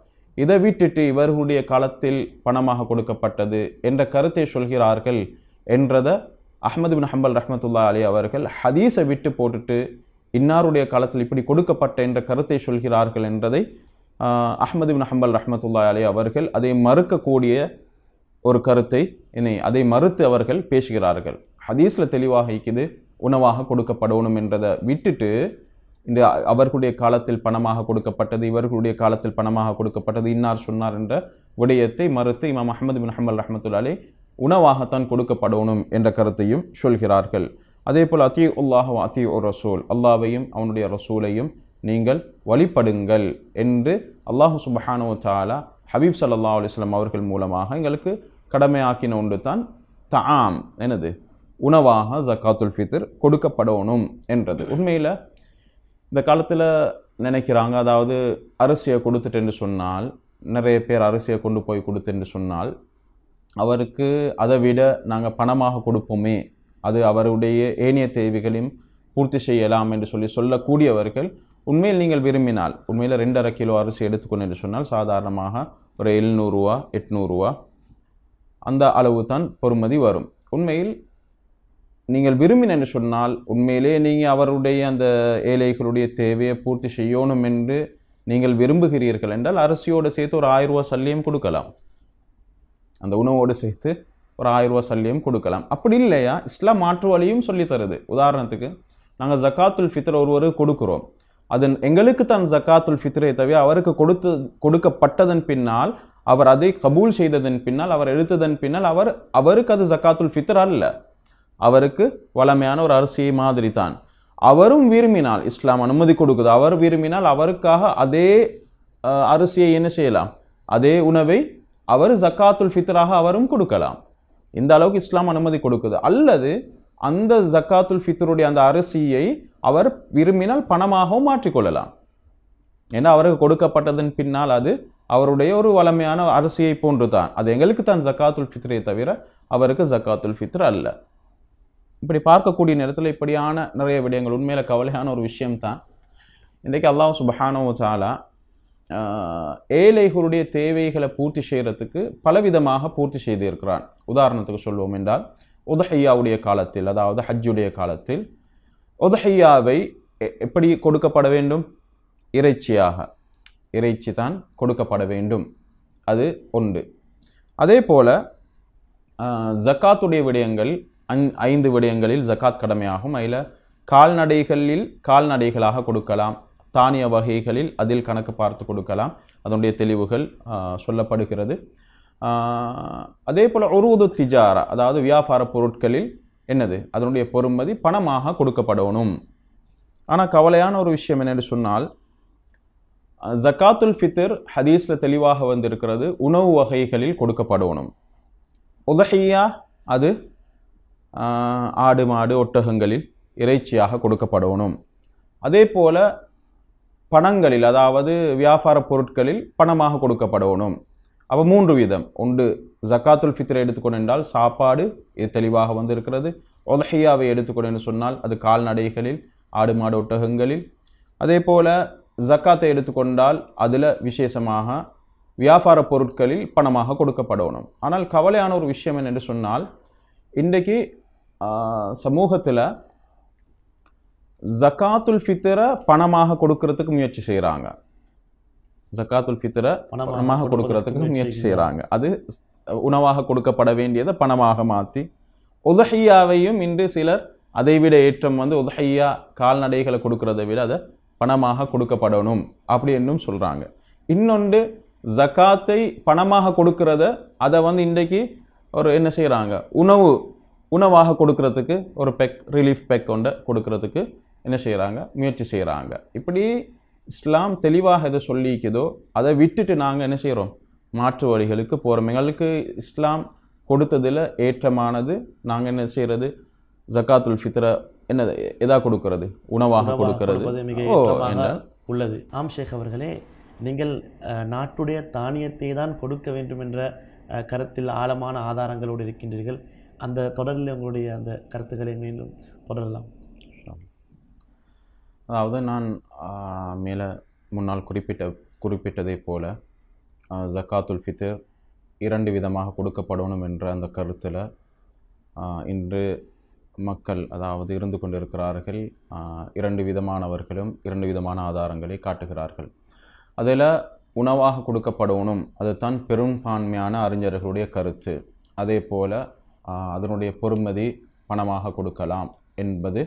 இதை விட்டுட்டு இவர்களுடைய காலத்தில் பணமாக கொடுக்கப்பட்டது என்ற கருத்தை சொல்கிறார்கள் என்றதை அஹமது பின் ஹம்பல் ரஹமத்துல்லா அலி அவர்கள் ஹதீஸை விட்டு போட்டுட்டு இன்னாருடைய காலத்தில் இப்படி கொடுக்கப்பட்ட என்ற கருத்தை சொல்கிறார்கள் என்றதை அஹமது பின் ஹம்பல் ரஹமத்துல்லா அலி அவர்கள் அதை மறுக்கக்கூடிய ஒரு கருத்தை இனி அதை மறுத்து அவர்கள் பேசுகிறார்கள் ஹதீஸில் தெளிவாக இருக்குது உணவாக கொடுக்கப்படணும் என்றதை விட்டுட்டு இந்த அவர்களுடைய காலத்தில் பணமாக கொடுக்கப்பட்டது இவர்களுடைய காலத்தில் பணமாக கொடுக்கப்பட்டது இன்னார் சொன்னார் என்ற விடயத்தை மறுத்து இமாம் அஹமது பின் ஹமல் ரஹமத்துல்லாலே உணவாகத்தான் கொடுக்கப்படணும் என்ற கருத்தையும் சொல்கிறார்கள் அதே போல் அத்தி உல்லாஹ் அத்தி ஒரு ரசூல் அல்லாவையும் அவனுடைய ரசூலையும் நீங்கள் வழிபடுங்கள் என்று அல்லாஹு சுபஹானு தாலா ஹபீப் சல்லா அலிஸ்லாம் அவர்கள் மூலமாக எங்களுக்கு கடமையாக்கின ஒன்று தான் தாம் எனது உணவாக ஜக்காத்துல் ஃபித்ர் கொடுக்கப்படணும் என்றது உண்மையில் இந்த காலத்தில் நினைக்கிறாங்க அதாவது அரிசியை கொடுத்துட்டேன் சொன்னால் நிறைய பேர் அரிசியை கொண்டு போய் கொடுத்துட்டு சொன்னால் அவருக்கு அதை விட நாங்கள் பணமாக கொடுப்போமே அது அவருடைய ஏனைய தேவைகளையும் பூர்த்தி செய்யலாம் என்று சொல்லி சொல்லக்கூடியவர்கள் உண்மையில் நீங்கள் விரும்பினால் உண்மையில் ரெண்டரை கிலோ அரிசி எடுத்துக்கணும் என்று சொன்னால் சாதாரணமாக ஒரு எழுநூறுவா எட்நூறுவா அந்த அளவு தான் பொறுமதி வரும் உண்மையில் நீங்கள் விரும்பினு சொன்னால் உண்மையிலே நீங்கள் அவருடைய அந்த ஏழைகளுடைய தேவையை பூர்த்தி செய்யணும் என்று நீங்கள் விரும்புகிறீர்கள் என்றால் அரிசியோடு சேர்த்து ஒரு ஆயிரம் ரூபா சல்லியம் கொடுக்கலாம் அந்த உணவோடு சேர்த்து ஒரு ஆயிரம் ரூபா சல்லியம் கொடுக்கலாம் அப்படி இல்லையா இஸ்லாம் மாற்று வழியும் சொல்லித்தருது உதாரணத்துக்கு நாங்கள் ஜக்காத்துல் ஃபித்ர் ஒருவருக்கு கொடுக்குறோம் அதன் எங்களுக்கு தான் ஜக்காத்துல் ஃபித்ரை தவிர அவருக்கு கொடுத்து கொடுக்கப்பட்டதன் பின்னால் அவர் அதை கபூல் செய்ததன் பின்னால் அவர் எடுத்ததன் பின்னால் அவர் அவருக்கு அது ஜக்காத்துல் ஃபித்ரா இல்லை அவருக்கு வளமையான ஒரு அரிசியை மாதிரி தான் அவரும் விரும்பினால் இஸ்லாம் அனுமதி கொடுக்குது அவர் விரும்பினால் அவருக்காக அதே அரிசியை என்ன செய்யலாம் அதே உணவை அவர் ஜக்காத்துல் ஃபித்ராக அவரும் கொடுக்கலாம் இந்த அளவுக்கு இஸ்லாம் அனுமதி கொடுக்குது அல்லது அந்த ஜக்காத்துல் ஃபித்ருடைய அந்த அரிசியை அவர் விரும்பினால் பணமாகவும் மாற்றிக்கொள்ளலாம் ஏன்னா அவருக்கு கொடுக்கப்பட்டதன் பின்னால் அது அவருடைய ஒரு வளமையான அரிசியை போன்று தான் அது எங்களுக்கு தான் ஜக்காத்துல் ஃபித்ரே தவிர அவருக்கு ஜக்காத்துல் ஃபித்ர் அல்ல இப்படி பார்க்கக்கூடிய நேரத்தில் இப்படியான நிறைய விடயங்கள் உண்மையில் கவலையான ஒரு விஷயம்தான் இன்றைக்கு அல்லாஹ் சுபஹானோ சாலா ஏழைகளுடைய தேவைகளை பூர்த்தி செய்கிறதுக்கு பலவிதமாக பூர்த்தி செய்து இருக்கிறான் உதாரணத்துக்கு சொல்வோம் என்றால் உதஹையாவுடைய காலத்தில் அதாவது ஹஜ்ஜுடைய காலத்தில் உதஹையாவை எப்படி கொடுக்கப்பட வேண்டும் இறைச்சியாக இறைச்சி தான் கொடுக்கப்பட வேண்டும் அது ஒன்று அதே போல் ஜக்காத்துடைய விடயங்கள் அந் ஐந்து விடயங்களில் ஜக்காத் கடமையாகும் அதில் கால்நடைகளில் கால்நடைகளாக கொடுக்கலாம் தானிய வகைகளில் அதில் கணக்கு பார்த்து கொடுக்கலாம் அதனுடைய தெளிவுகள் சொல்லப்படுகிறது அதே போல் உருவது திஜாரா அதாவது வியாபார பொருட்களில் என்னது அதனுடைய பொறுமதி பணமாக கொடுக்கப்படணும் ஆனால் கவலையான ஒரு விஷயம் என்னென்னு சொன்னால் ஜக்காத்துல் ஃபித்திர் ஹதீஸில் தெளிவாக வந்திருக்கிறது உணவு வகைகளில் கொடுக்கப்படணும் உதகையாக அது ஆடு மாடு ஒட்டகங்களில் இறைச்சியாக கொடுக்கப்படணும் அதே போல் பணங்களில் அதாவது வியாபார பொருட்களில் பணமாக கொடுக்கப்படணும் அப்போ மூன்று விதம் ஒன்று ஜக்காத்துல் ஃபித்ரை எடுத்துக்கொண்டால் சாப்பாடு இது தெளிவாக வந்திருக்கிறது ஒலஹியாவை எடுத்துக்கொண்டு சொன்னால் அது கால்நடைகளில் ஆடு மாடு ஒட்டகங்களில் அதே போல் ஜக்காத்தை எடுத்துக்கொண்டால் அதில் விசேஷமாக வியாபார பொருட்களில் பணமாக கொடுக்கப்படணும் ஆனால் கவலையான ஒரு விஷயம் என்னென்று சொன்னால் இன்றைக்கு சமூகத்தில் ஜக்காத்துல் ஃபித்தரை பணமாக கொடுக்கறதுக்கு முயற்சி செய்கிறாங்க ஜக்காத்துல் ஃபித்தரை பணமாக கொடுக்கறதுக்கு முயற்சி செய்கிறாங்க அது உணவாக கொடுக்கப்பட வேண்டியதை பணமாக மாற்றி உதஹையாவையும் இன்று சிலர் அதை விட ஏற்றம் வந்து உதஹையா கால்நடைகளை கொடுக்கறதை விட அதை பணமாக கொடுக்கப்படணும் அப்படி என்னும் சொல்கிறாங்க இன்னொன்று ஜக்காத்தை பணமாக கொடுக்கறத அதை வந்து இன்றைக்கு ஒரு என்ன செய்கிறாங்க உணவு உணவாக கொடுக்கறதுக்கு ஒரு பெக் ரிலீஃப் பெக் கொண்டு கொடுக்கறதுக்கு என்ன செய்கிறாங்க முயற்சி செய்கிறாங்க இப்படி இஸ்லாம் தெளிவாக எதை சொல்லிக்குதோ அதை விட்டுட்டு நாங்கள் என்ன செய்கிறோம் மாற்று வழிகளுக்கு போகிறோம் எங்களுக்கு இஸ்லாம் கொடுத்ததில் ஏற்றமானது நாங்கள் என்ன செய்கிறது ஜக்காத்துல் ஃபித்ர என்ன எதா கொடுக்கறது உணவாக கொடுக்கறது உள்ளது ஆம் ஷேக் அவர்களே நீங்கள் நாட்டுடைய தானியத்தை தான் கொடுக்க வேண்டும் என்ற கருத்தில் ஆழமான ஆதாரங்களோடு இருக்கின்றீர்கள் அந்த தொடரில் உங்களுடைய அந்த கருத்துக்களை மீண்டும் தொடரலாம் அதாவது நான் மேலே முன்னால் குறிப்பிட்ட குறிப்பிட்டதை போல ஜக்காத்துல் ஃபித்தர் இரண்டு விதமாக கொடுக்கப்படணும் என்ற அந்த கருத்தில் இன்று மக்கள் அதாவது இருந்து கொண்டிருக்கிறார்கள் இரண்டு விதமானவர்களும் இரண்டு விதமான ஆதாரங்களை காட்டுகிறார்கள் அதில் உணவாக கொடுக்கப்படணும் அதுதான் பெரும்பான்மையான அறிஞர்களுடைய கருத்து அதே போல் அதனுடைய பொறுமதி பணமாக கொடுக்கலாம் என்பது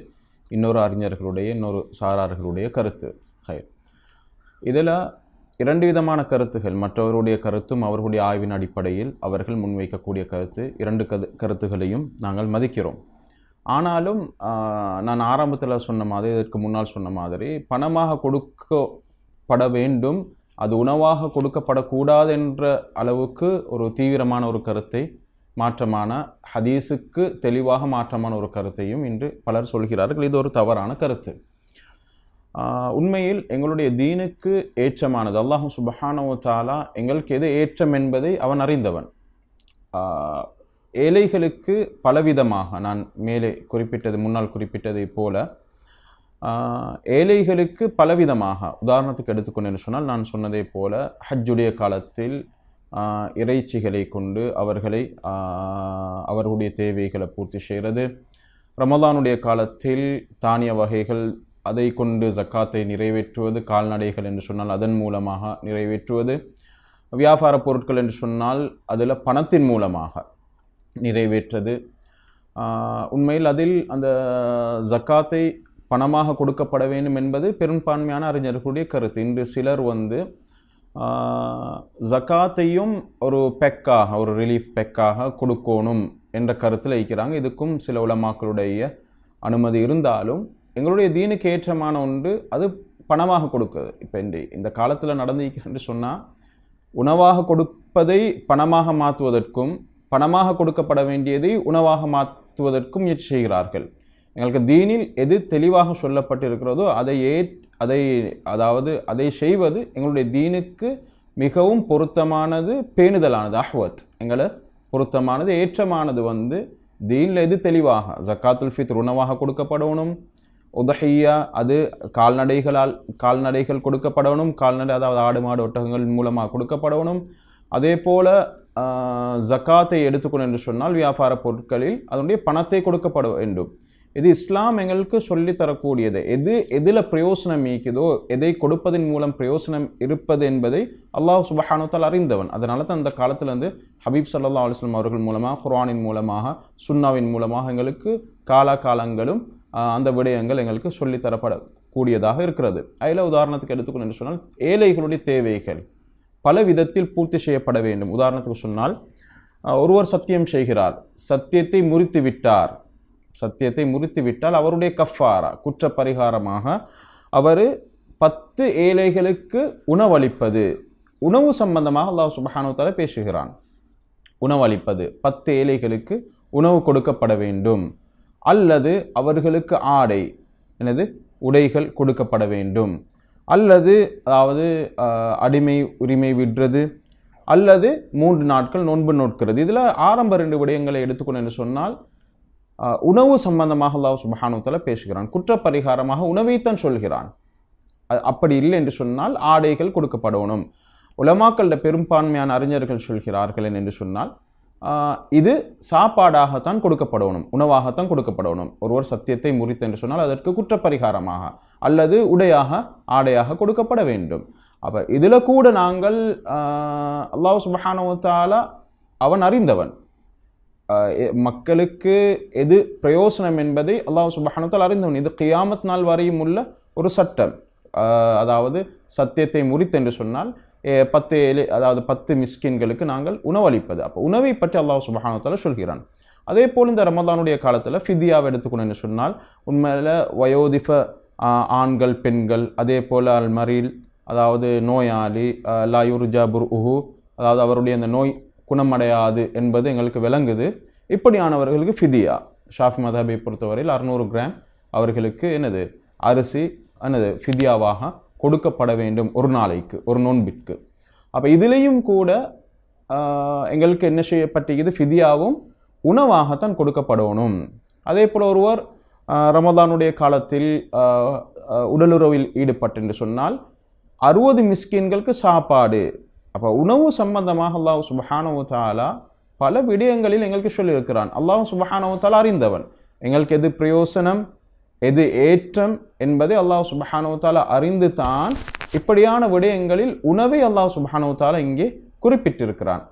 இன்னொரு அறிஞர்களுடைய இன்னொரு சாரார்களுடைய கருத்து ஹயர் இதில் இரண்டு விதமான கருத்துகள் மற்றவருடைய கருத்தும் அவர்களுடைய ஆய்வின் அடிப்படையில் அவர்கள் முன்வைக்கக்கூடிய கருத்து இரண்டு கரு கருத்துகளையும் நாங்கள் மதிக்கிறோம் ஆனாலும் நான் ஆரம்பத்தில் சொன்ன மாதிரி இதற்கு முன்னால் சொன்ன மாதிரி பணமாக கொடுக்கப்பட வேண்டும் அது உணவாக கொடுக்கப்படக்கூடாது என்ற அளவுக்கு ஒரு தீவிரமான ஒரு கருத்தை மாற்றமான ஹதீஸுக்கு தெளிவாக மாற்றமான ஒரு கருத்தையும் இன்று பலர் சொல்கிறார்கள் இது ஒரு தவறான கருத்து உண்மையில் எங்களுடைய தீனுக்கு ஏற்றமானது அல்லாஹும் சுபஹானவ தாலா எங்களுக்கு எது ஏற்றம் என்பதை அவன் அறிந்தவன் ஏழைகளுக்கு பலவிதமாக நான் மேலே குறிப்பிட்டது முன்னால் குறிப்பிட்டதை போல ஏழைகளுக்கு பலவிதமாக உதாரணத்துக்கு எடுத்துக்கொண்டேன்னு சொன்னால் நான் சொன்னதை போல ஹஜ்ஜுடைய காலத்தில் இறைச்சிகளை கொண்டு அவர்களை அவர்களுடைய தேவைகளை பூர்த்தி செய்கிறது ரமதானுடைய காலத்தில் தானிய வகைகள் அதை கொண்டு ஜக்காத்தை நிறைவேற்றுவது கால்நடைகள் என்று சொன்னால் அதன் மூலமாக நிறைவேற்றுவது வியாபார பொருட்கள் என்று சொன்னால் அதில் பணத்தின் மூலமாக நிறைவேற்றது உண்மையில் அதில் அந்த ஜக்காத்தை பணமாக கொடுக்கப்பட வேண்டும் என்பது பெரும்பான்மையான அறிஞர்களுடைய கருத்து இன்று சிலர் வந்து ஜக்காத்தையும் ஒரு பெக்காக ஒரு ரிலீஃப் பெக்காக கொடுக்கணும் என்ற கருத்தில் இருக்கிறாங்க இதுக்கும் சில உலமாக்களுடைய அனுமதி இருந்தாலும் எங்களுடைய தீனுக்கு ஏற்றமான ஒன்று அது பணமாக கொடுக்குது இப்போ இன்றி இந்த காலத்தில் நடந்திருக்கன்று சொன்னால் உணவாக கொடுப்பதை பணமாக மாற்றுவதற்கும் பணமாக கொடுக்கப்பட வேண்டியதை உணவாக மாற்றுவதற்கும் முயற்சி செய்கிறார்கள் எங்களுக்கு தீனில் எது தெளிவாக சொல்லப்பட்டிருக்கிறதோ அதை ஏ அதை அதாவது அதை செய்வது எங்களுடைய தீனுக்கு மிகவும் பொருத்தமானது பேணுதலானது அஹ்வத் எங்களை பொருத்தமானது ஏற்றமானது வந்து தீனில் எது தெளிவாக ஜக்காத்துல் ஃபித் உணவாக கொடுக்கப்படணும் உதஹையா அது கால்நடைகளால் கால்நடைகள் கொடுக்கப்படணும் கால்நடை அதாவது ஆடு மாடு ஒட்டகங்கள் மூலமாக கொடுக்கப்படணும் அதே போல் ஜக்காத்தை எடுத்துக்கணும் என்று சொன்னால் வியாபார பொருட்களில் அதனுடைய பணத்தை கொடுக்கப்பட வேண்டும் இது இஸ்லாம் எங்களுக்கு சொல்லித்தரக்கூடியது எது எதில் பிரயோசனம் ஈக்குதோ எதை கொடுப்பதன் மூலம் பிரயோசனம் இருப்பது என்பதை அல்லாஹ் சுபஹானத்தால் அறிந்தவன் அதனால தான் அந்த காலத்திலேருந்து ஹபீப் சல்லா அலுவலம் அவர்கள் மூலமாக குரானின் மூலமாக சுன்னாவின் மூலமாக எங்களுக்கு காலா காலங்களும் அந்த விடயங்கள் எங்களுக்கு சொல்லித்தரப்படக்கூடியதாக இருக்கிறது அதில் உதாரணத்துக்கு எடுத்துக்கணும் சொன்னால் ஏழைகளுடைய தேவைகள் பல விதத்தில் பூர்த்தி செய்யப்பட வேண்டும் உதாரணத்துக்கு சொன்னால் ஒருவர் சத்தியம் செய்கிறார் சத்தியத்தை முறித்து விட்டார் சத்தியத்தை முறித்துவிட்டால் அவருடைய கஃபாரா குற்ற பரிகாரமாக அவர் பத்து ஏழைகளுக்கு உணவளிப்பது உணவு சம்பந்தமாக அல்லாஹ் சுபஹானுத்தால பேசுகிறான் உணவளிப்பது பத்து ஏழைகளுக்கு உணவு கொடுக்கப்பட வேண்டும் அல்லது அவர்களுக்கு ஆடை எனது உடைகள் கொடுக்கப்பட வேண்டும் அல்லது அதாவது அடிமை உரிமை விடுறது அல்லது மூன்று நாட்கள் நோன்பு நோட்கிறது இதில் ஆரம்ப ரெண்டு விடயங்களை எடுத்துக்கொண்டு என்று சொன்னால் உணவு சம்பந்தமாக அல்லாஹ் சுபஹானுத்தல பேசுகிறான் குற்றப்பரிகாரமாக உணவைத்தான் சொல்கிறான் அப்படி இல்லை என்று சொன்னால் ஆடைகள் கொடுக்கப்படணும் உலமாக்கள பெரும்பான்மையான அறிஞர்கள் சொல்கிறார்கள் என்று சொன்னால் இது சாப்பாடாகத்தான் கொடுக்கப்படணும் உணவாகத்தான் கொடுக்கப்படணும் ஒருவர் சத்தியத்தை முறித்து என்று சொன்னால் அதற்கு குற்றப்பரிகாரமாக அல்லது உடையாக ஆடையாக கொடுக்கப்பட வேண்டும் அப்போ இதில் கூட நாங்கள் அல்லாஹ் சுபஹானவத்தாலா அவன் அறிந்தவன் மக்களுக்கு எது பிரயோசனம் என்பதை அல்லாஹ் சுபஹானத்தால் அறிந்தவன் இது கியாமத் நாள் வரையும் உள்ள ஒரு சட்டம் அதாவது சத்தியத்தை என்று சொன்னால் பத்து ஏழு அதாவது பத்து மிஸ்கின்களுக்கு நாங்கள் உணவளிப்பது அப்போ உணவை பற்றி அல்லாஹ் சுபஹானத்தால் சொல்கிறான் அதே போல் இந்த ரமதானுடைய காலத்தில் ஃபிதியாவை எடுத்துக்கணும்னு சொன்னால் உண்மையில் வயோதிஃப ஆண்கள் பெண்கள் அதே போல் அல்மரில் அதாவது நோயாளி லாயூர் ஜபுர் உஹு அதாவது அவருடைய அந்த நோய் குணமடையாது என்பது எங்களுக்கு விளங்குது இப்படியானவர்களுக்கு ஃபிதியா ஷாஃபி மதாபை பொறுத்தவரையில் அறுநூறு கிராம் அவர்களுக்கு என்னது அரிசி என்னது ஃபிதியாவாக கொடுக்கப்பட வேண்டும் ஒரு நாளைக்கு ஒரு நோன்பிற்கு அப்போ இதிலையும் கூட எங்களுக்கு என்ன செய்யப்பட்டிருக்குது ஃபிதியாவும் உணவாகத்தான் கொடுக்கப்படணும் அதே போல் ஒருவர் ரமதானுடைய காலத்தில் உடலுறவில் ஈடுபட்டு என்று சொன்னால் அறுபது மிஸ்கின்களுக்கு சாப்பாடு அப்போ உணவு சம்பந்தமாக அல்லாஹ் சுபஹானவு தாலா பல விடயங்களில் எங்களுக்கு சொல்லியிருக்கிறான் அல்லாஹ் சுபஹானவு தாலா அறிந்தவன் எங்களுக்கு எது பிரயோசனம் எது ஏற்றம் என்பதை அல்லாஹ் சுபஹானவு தாலா அறிந்து தான் இப்படியான விடயங்களில் உணவை அல்லாஹ் சுபஹானவு தாலா இங்கே குறிப்பிட்டிருக்கிறான்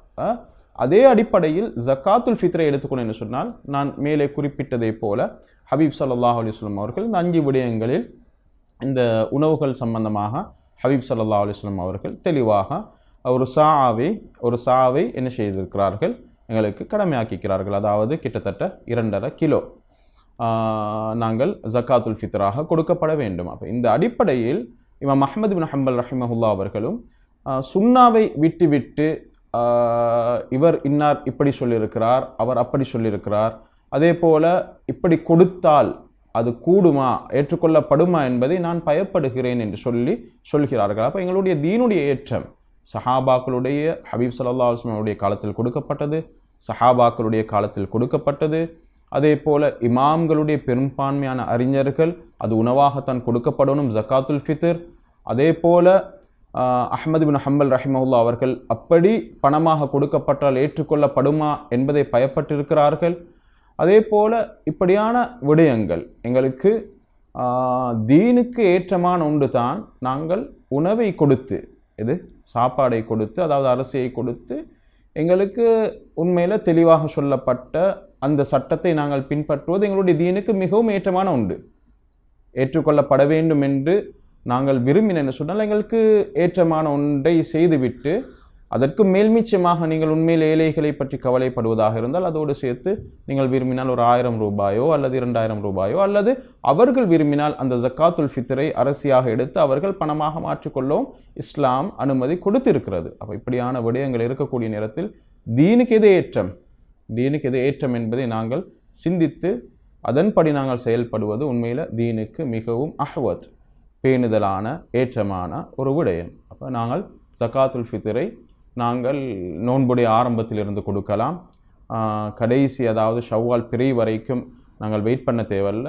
அதே அடிப்படையில் ஜக்காத்துல் ஃபித்ரை எடுத்துக்கொண்டு சொன்னால் நான் மேலே குறிப்பிட்டதை போல ஹபீப் சல்லாஹ் அலிஸ்லாம் அவர்கள் இந்த அஞ்சு விடயங்களில் இந்த உணவுகள் சம்பந்தமாக ஹபீப் சல்லா அலுவலம் அவர்கள் தெளிவாக ஒரு சாவை ஒரு சாவை என்ன செய்திருக்கிறார்கள் எங்களுக்கு கடமையாக்கிக்கிறார்கள் அதாவது கிட்டத்தட்ட இரண்டரை கிலோ நாங்கள் ஜக்காத்துல் ஃபித்ராக கொடுக்கப்பட வேண்டும் அப்போ இந்த அடிப்படையில் இமாம் அஹமது பின் ஹம்பல் ரஹிமஹுல்லா அவர்களும் சுண்ணாவை விட்டு விட்டு இவர் இன்னார் இப்படி சொல்லியிருக்கிறார் அவர் அப்படி சொல்லியிருக்கிறார் அதே போல் இப்படி கொடுத்தால் அது கூடுமா ஏற்றுக்கொள்ளப்படுமா என்பதை நான் பயப்படுகிறேன் என்று சொல்லி சொல்கிறார்கள் அப்போ எங்களுடைய தீனுடைய ஏற்றம் சஹாபாக்களுடைய ஹபீப் சல்லா அலுவலமுடைய காலத்தில் கொடுக்கப்பட்டது சஹாபாக்களுடைய காலத்தில் கொடுக்கப்பட்டது அதே போல் இமாம்களுடைய பெரும்பான்மையான அறிஞர்கள் அது உணவாகத்தான் கொடுக்கப்படணும் ஜக்காத்துல் ஃபித்ர் அதே போல் அஹமது பின் ஹம்பல் ரஹிமவுல்லா அவர்கள் அப்படி பணமாக கொடுக்கப்பட்டால் ஏற்றுக்கொள்ளப்படுமா என்பதை பயப்பட்டிருக்கிறார்கள் அதே போல் இப்படியான விடயங்கள் எங்களுக்கு தீனுக்கு ஏற்றமான ஒன்று தான் நாங்கள் உணவை கொடுத்து இது சாப்பாடை கொடுத்து அதாவது அரசியை கொடுத்து எங்களுக்கு உண்மையில் தெளிவாக சொல்லப்பட்ட அந்த சட்டத்தை நாங்கள் பின்பற்றுவது எங்களுடைய தீனுக்கு மிகவும் ஏற்றமான உண்டு ஏற்றுக்கொள்ளப்பட வேண்டும் என்று நாங்கள் விரும்பினேன்னு சொன்னால் எங்களுக்கு ஏற்றமான ஒன்றை செய்துவிட்டு அதற்கு மேல்மிச்சமாக நீங்கள் உண்மையில் ஏழைகளை பற்றி கவலைப்படுவதாக இருந்தால் அதோடு சேர்த்து நீங்கள் விரும்பினால் ஒரு ஆயிரம் ரூபாயோ அல்லது இரண்டாயிரம் ரூபாயோ அல்லது அவர்கள் விரும்பினால் அந்த ஜக்காத்துல் ஃபித்தரை அரசியாக எடுத்து அவர்கள் பணமாக மாற்றிக்கொள்ளவும் இஸ்லாம் அனுமதி கொடுத்திருக்கிறது அப்போ இப்படியான விடயங்கள் இருக்கக்கூடிய நேரத்தில் தீனுக்கு எது ஏற்றம் தீனுக்கு எது ஏற்றம் என்பதை நாங்கள் சிந்தித்து அதன்படி நாங்கள் செயல்படுவது உண்மையில் தீனுக்கு மிகவும் அஹ்வத் பேணுதலான ஏற்றமான ஒரு விடயம் அப்போ நாங்கள் ஜக்காத்துல் ஃபித்தரை நாங்கள் நோன்புடைய ஆரம்பத்திலிருந்து கொடுக்கலாம் கடைசி அதாவது ஷவ்வால் பிரி வரைக்கும் நாங்கள் வெயிட் பண்ண தேவையில்ல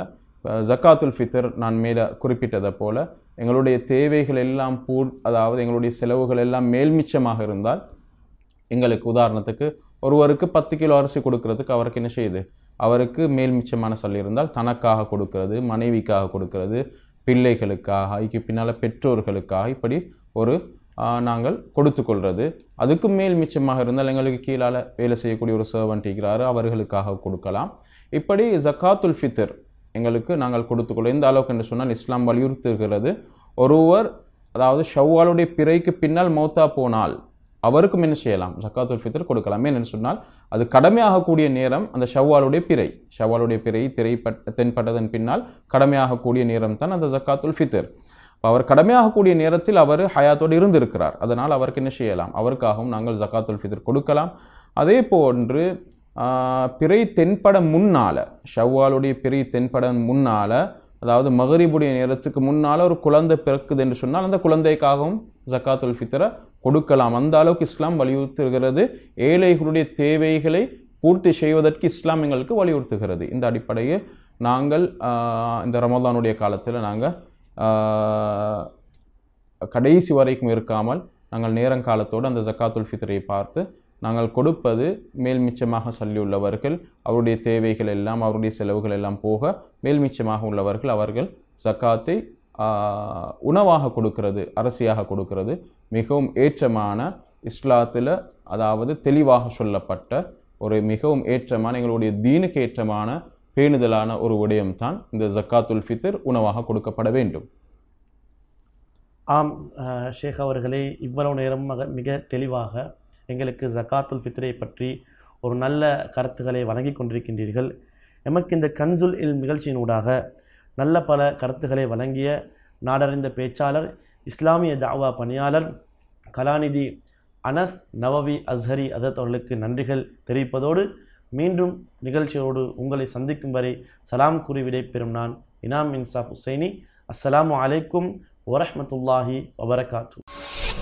ஜக்காத்துல் ஃபித்தர் நான் மேலே குறிப்பிட்டதை போல் எங்களுடைய தேவைகள் எல்லாம் பூர் அதாவது எங்களுடைய செலவுகள் எல்லாம் மேல்மிச்சமாக இருந்தால் எங்களுக்கு உதாரணத்துக்கு ஒருவருக்கு பத்து கிலோ அரிசி கொடுக்கறதுக்கு அவருக்கு என்ன செய்யுது அவருக்கு மேல்மிச்சமான சல் இருந்தால் தனக்காக கொடுக்கறது மனைவிக்காக கொடுக்கறது பிள்ளைகளுக்காக இதுக்கு பின்னால் பெற்றோர்களுக்காக இப்படி ஒரு நாங்கள் கொடுத்து கொள்வது அதுக்கு மேல் மிச்சமாக இருந்தால் எங்களுக்கு கீழால் வேலை செய்யக்கூடிய ஒரு சர்வன்ட் இருக்கிறாரு அவர்களுக்காக கொடுக்கலாம் இப்படி ஜக்காத்துல் ஃபித்தர் எங்களுக்கு நாங்கள் கொடுத்துக்கொள்ள இந்த அளவுக்கு என்று சொன்னால் இஸ்லாம் வலியுறுத்துகிறது ஒருவர் அதாவது ஷவ்வாலுடைய பிறைக்கு பின்னால் மௌத்தா போனால் அவருக்கும் என்ன செய்யலாம் ஜக்காத்துல் ஃபித்தர் கொடுக்கலாம் ஏன்னு சொன்னால் அது கடமையாகக்கூடிய நேரம் அந்த ஷவ்வாலுடைய பிறை ஷவ்வாலுடைய பிறை திரைப்பட்ட தென்பட்டதன் பின்னால் கடமையாகக்கூடிய நேரம் தான் அந்த ஜக்காத்துல் ஃபித்தர் இப்போ அவர் கடமையாகக்கூடிய நேரத்தில் அவர் ஹயாத்தோடு இருந்திருக்கிறார் அதனால் அவருக்கு என்ன செய்யலாம் அவருக்காகவும் நாங்கள் ஜக்காத்துல் ஃபிதர் கொடுக்கலாம் அதே போன்று பிறை தென்பட முன்னால் ஷவ்வாலுடைய பிறை தென்பட முன்னால் அதாவது மகரிபுடைய நேரத்துக்கு முன்னால் ஒரு குழந்தை பிறக்குது என்று சொன்னால் அந்த குழந்தைக்காகவும் ஜக்காத்துல் ஃபித்தரை கொடுக்கலாம் அந்த அளவுக்கு இஸ்லாம் வலியுறுத்துகிறது ஏழைகளுடைய தேவைகளை பூர்த்தி செய்வதற்கு இஸ்லாம் எங்களுக்கு வலியுறுத்துகிறது இந்த அடிப்படையில் நாங்கள் இந்த ரமதானுடைய காலத்தில் நாங்கள் கடைசி வரைக்கும் இருக்காமல் நாங்கள் நேரங்காலத்தோடு அந்த ஜக்காத்துல் ஃபித்ரை பார்த்து நாங்கள் கொடுப்பது மேல் மிச்சமாக சொல்லியுள்ளவர்கள் அவருடைய தேவைகள் எல்லாம் அவருடைய செலவுகள் எல்லாம் போக மேல் மிச்சமாக உள்ளவர்கள் அவர்கள் ஜக்காத்தை உணவாக கொடுக்கிறது அரசியாக கொடுக்கிறது மிகவும் ஏற்றமான இஸ்லாத்தில் அதாவது தெளிவாக சொல்லப்பட்ட ஒரு மிகவும் ஏற்றமான எங்களுடைய தீனுக்கு ஏற்றமான பேணுதலான ஒரு விடயம்தான் இந்த ஜக்காத்துல் ஃபித்தர் உணவாக கொடுக்கப்பட வேண்டும் ஆம் ஷேக் அவர்களே இவ்வளவு நேரம் மிக தெளிவாக எங்களுக்கு ஜக்காத்துல் ஃபித்ரை பற்றி ஒரு நல்ல கருத்துக்களை வழங்கி கொண்டிருக்கின்றீர்கள் எமக்கு இந்த கன்சுல் இல் நிகழ்ச்சியினூடாக நல்ல பல கருத்துக்களை வழங்கிய நாடறிந்த பேச்சாளர் இஸ்லாமிய தாவா பணியாளர் கலாநிதி அனஸ் நவவி அஸ்ஹரி அதத் அவர்களுக்கு நன்றிகள் தெரிவிப்பதோடு மீண்டும் நிகழ்ச்சியோடு உங்களை சந்திக்கும் வரை சலாம் கூறி விடைபெறும் நான் இனாம் இன்சாஃப் ஹுசைனி அஸ்லாம் அலைக்கும் வரஹமத்துல்லாஹி வபரகாத்து